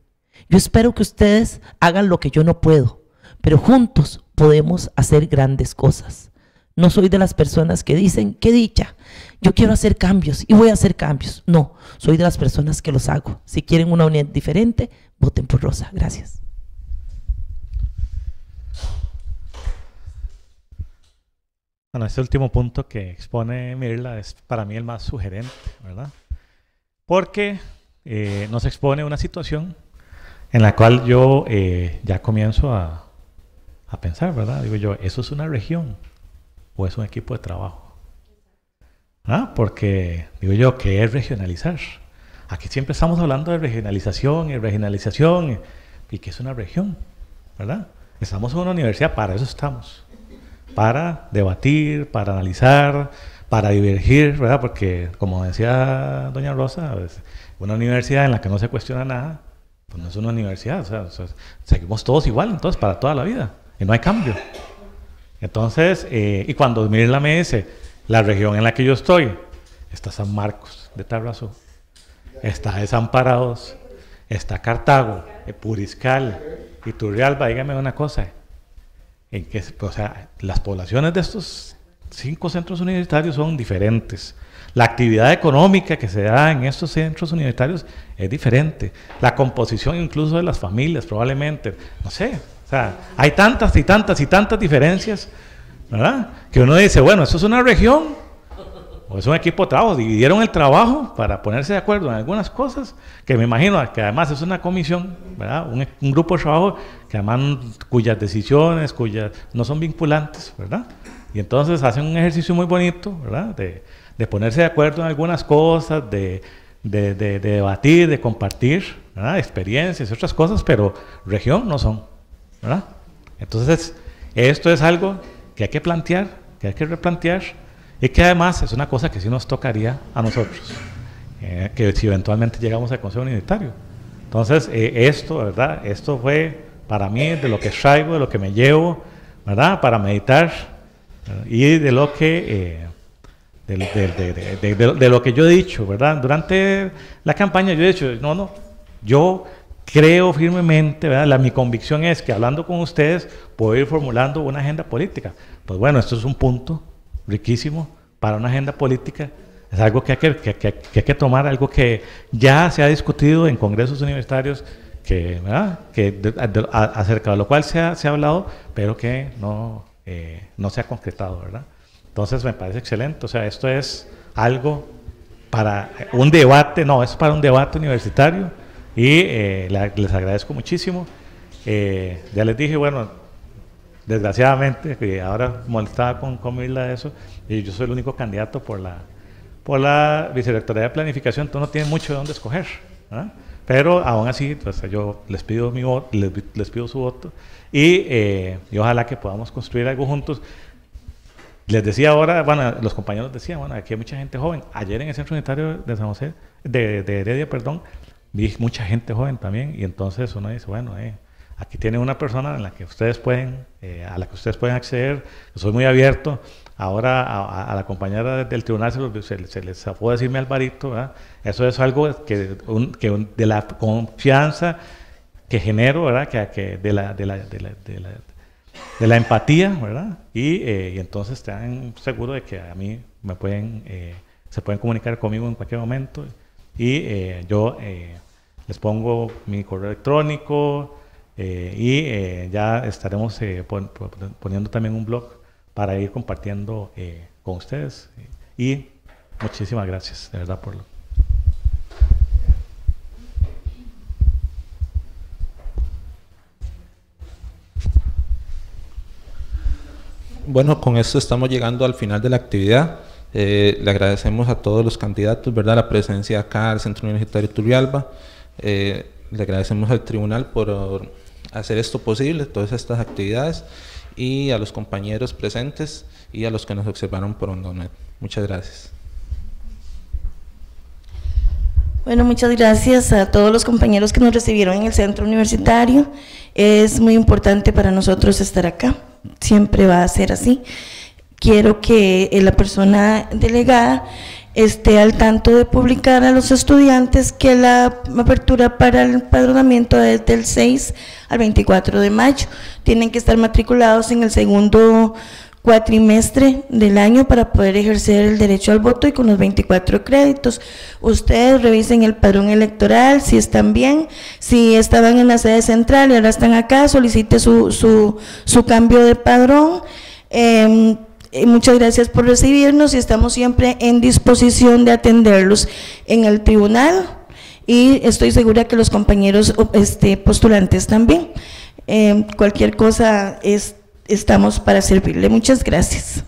Yo espero que ustedes hagan lo que yo no puedo, pero juntos podemos hacer grandes cosas. No soy de las personas que dicen, qué dicha, yo quiero hacer cambios y voy a hacer cambios. No, soy de las personas que los hago. Si quieren una unidad diferente, voten por Rosa. Gracias. Bueno, este último punto que expone Mirla es para mí el más sugerente, ¿verdad? Porque eh, nos expone una situación en la cual yo eh, ya comienzo a, a pensar, ¿verdad? Digo yo, ¿eso es una región o es un equipo de trabajo? ¿Ah? Porque digo yo, ¿qué es regionalizar? Aquí siempre estamos hablando de regionalización y regionalización, y qué es una región, ¿verdad? Estamos en una universidad, para eso estamos para debatir, para analizar, para divergir, ¿verdad? Porque, como decía doña Rosa, una universidad en la que no se cuestiona nada, pues no es una universidad, o sea, seguimos todos igual, entonces, para toda la vida, y no hay cambio. Entonces, eh, y cuando Mirla me dice, la región en la que yo estoy, está San Marcos de Tarrazú, está Desamparados, está Cartago, Puriscal, y Turrialba, dígame una cosa, en que o sea, las poblaciones de estos cinco centros universitarios son diferentes. La actividad económica que se da en estos centros universitarios es diferente. La composición incluso de las familias probablemente, no sé. O sea, hay tantas y tantas y tantas diferencias, ¿verdad? Que uno dice, bueno, esto es una región es un equipo de trabajo, dividieron el trabajo para ponerse de acuerdo en algunas cosas, que me imagino que además es una comisión, Un, grupo de trabajo que cuyas decisiones, cuyas no son vinculantes, ¿verdad? Y entonces hacen un ejercicio muy bonito, De, ponerse de acuerdo en algunas cosas, de, debatir, de compartir, Experiencias y otras cosas, pero región no son, Entonces, esto es algo que hay que plantear, que hay que replantear y que además es una cosa que sí nos tocaría a nosotros, eh, que si eventualmente llegamos al Consejo Unitario. Entonces, eh, esto, ¿verdad? Esto fue para mí de lo que traigo, de lo que me llevo, ¿verdad? Para meditar eh, y de lo que... de, lo que yo he dicho, ¿verdad? Durante la campaña yo he dicho, no, no, yo creo firmemente, ¿verdad? mi convicción es que hablando con ustedes puedo ir formulando una agenda política. Pues bueno, esto es un punto riquísimo para una agenda política. Es algo que hay que, que, que tomar, algo que ya se ha discutido en congresos universitarios, que, ¿verdad? que acerca de lo cual se ha, se ha hablado, pero que no, eh, no se ha concretado, ¿verdad? Entonces me parece excelente. O sea, esto es algo para eh, un debate, no, es para un debate universitario y eh, les agradezco muchísimo. ya les dije, bueno, desgraciadamente, que ahora molestaba con, con de eso, y yo soy el único candidato por la, por la vicerectoría de planificación, entonces no tiene mucho de dónde escoger. Pero aún así, pues, yo les pido, mi voto, les, pido su voto eh, y, ojalá que podamos construir algo juntos. Les decía ahora, bueno, los compañeros decían, bueno, aquí hay mucha gente joven. Ayer en el Centro Unitario de San José, de, Heredia, perdón, vi mucha gente joven también y entonces uno dice, bueno, eh, Aquí tienen una persona en la que ustedes pueden, eh, a la que ustedes pueden acceder. soy muy abierto. Ahora a, la compañera del tribunal se, se, les puede decirme Alvarito. Eso es algo que, de la confianza que genero, ¿verdad? Que, de, la, de, la, de, la, de, la, empatía, ¿verdad? Y, eh, entonces están seguros de que a mí me pueden, eh, se pueden comunicar conmigo en cualquier momento. Y yo les pongo mi correo electrónico, eh, y eh, ya estaremos eh, poniendo también un blog para ir compartiendo con ustedes. Y muchísimas gracias, de verdad, por lo. Bueno, con esto estamos llegando al final de la actividad. le agradecemos a todos los candidatos, ¿verdad? La presencia acá al Centro Universitario Turrialba. le agradecemos al tribunal por hacer esto posible, todas estas actividades, y a los compañeros presentes y a los que nos observaron por Ondonet. Muchas gracias. Bueno, muchas gracias a todos los compañeros que nos recibieron en el centro universitario. Es muy importante para nosotros estar acá, siempre va a ser así. Quiero que eh, la persona delegada esté al tanto de publicar a los estudiantes que la apertura para el padronamiento es del 6 al 24 de mayo. Tienen que estar matriculados en el segundo cuatrimestre del año para poder ejercer el derecho al voto y con los 24 créditos. Ustedes revisen el padrón electoral, si están bien, si estaban en la sede central y ahora están acá, solicite su, su, su cambio de padrón. Em, eh, muchas gracias por recibirnos y estamos siempre en disposición de atenderlos en el tribunal y estoy segura que los compañeros este, postulantes también. Eh, cualquier cosa es, estamos para servirle. Muchas gracias.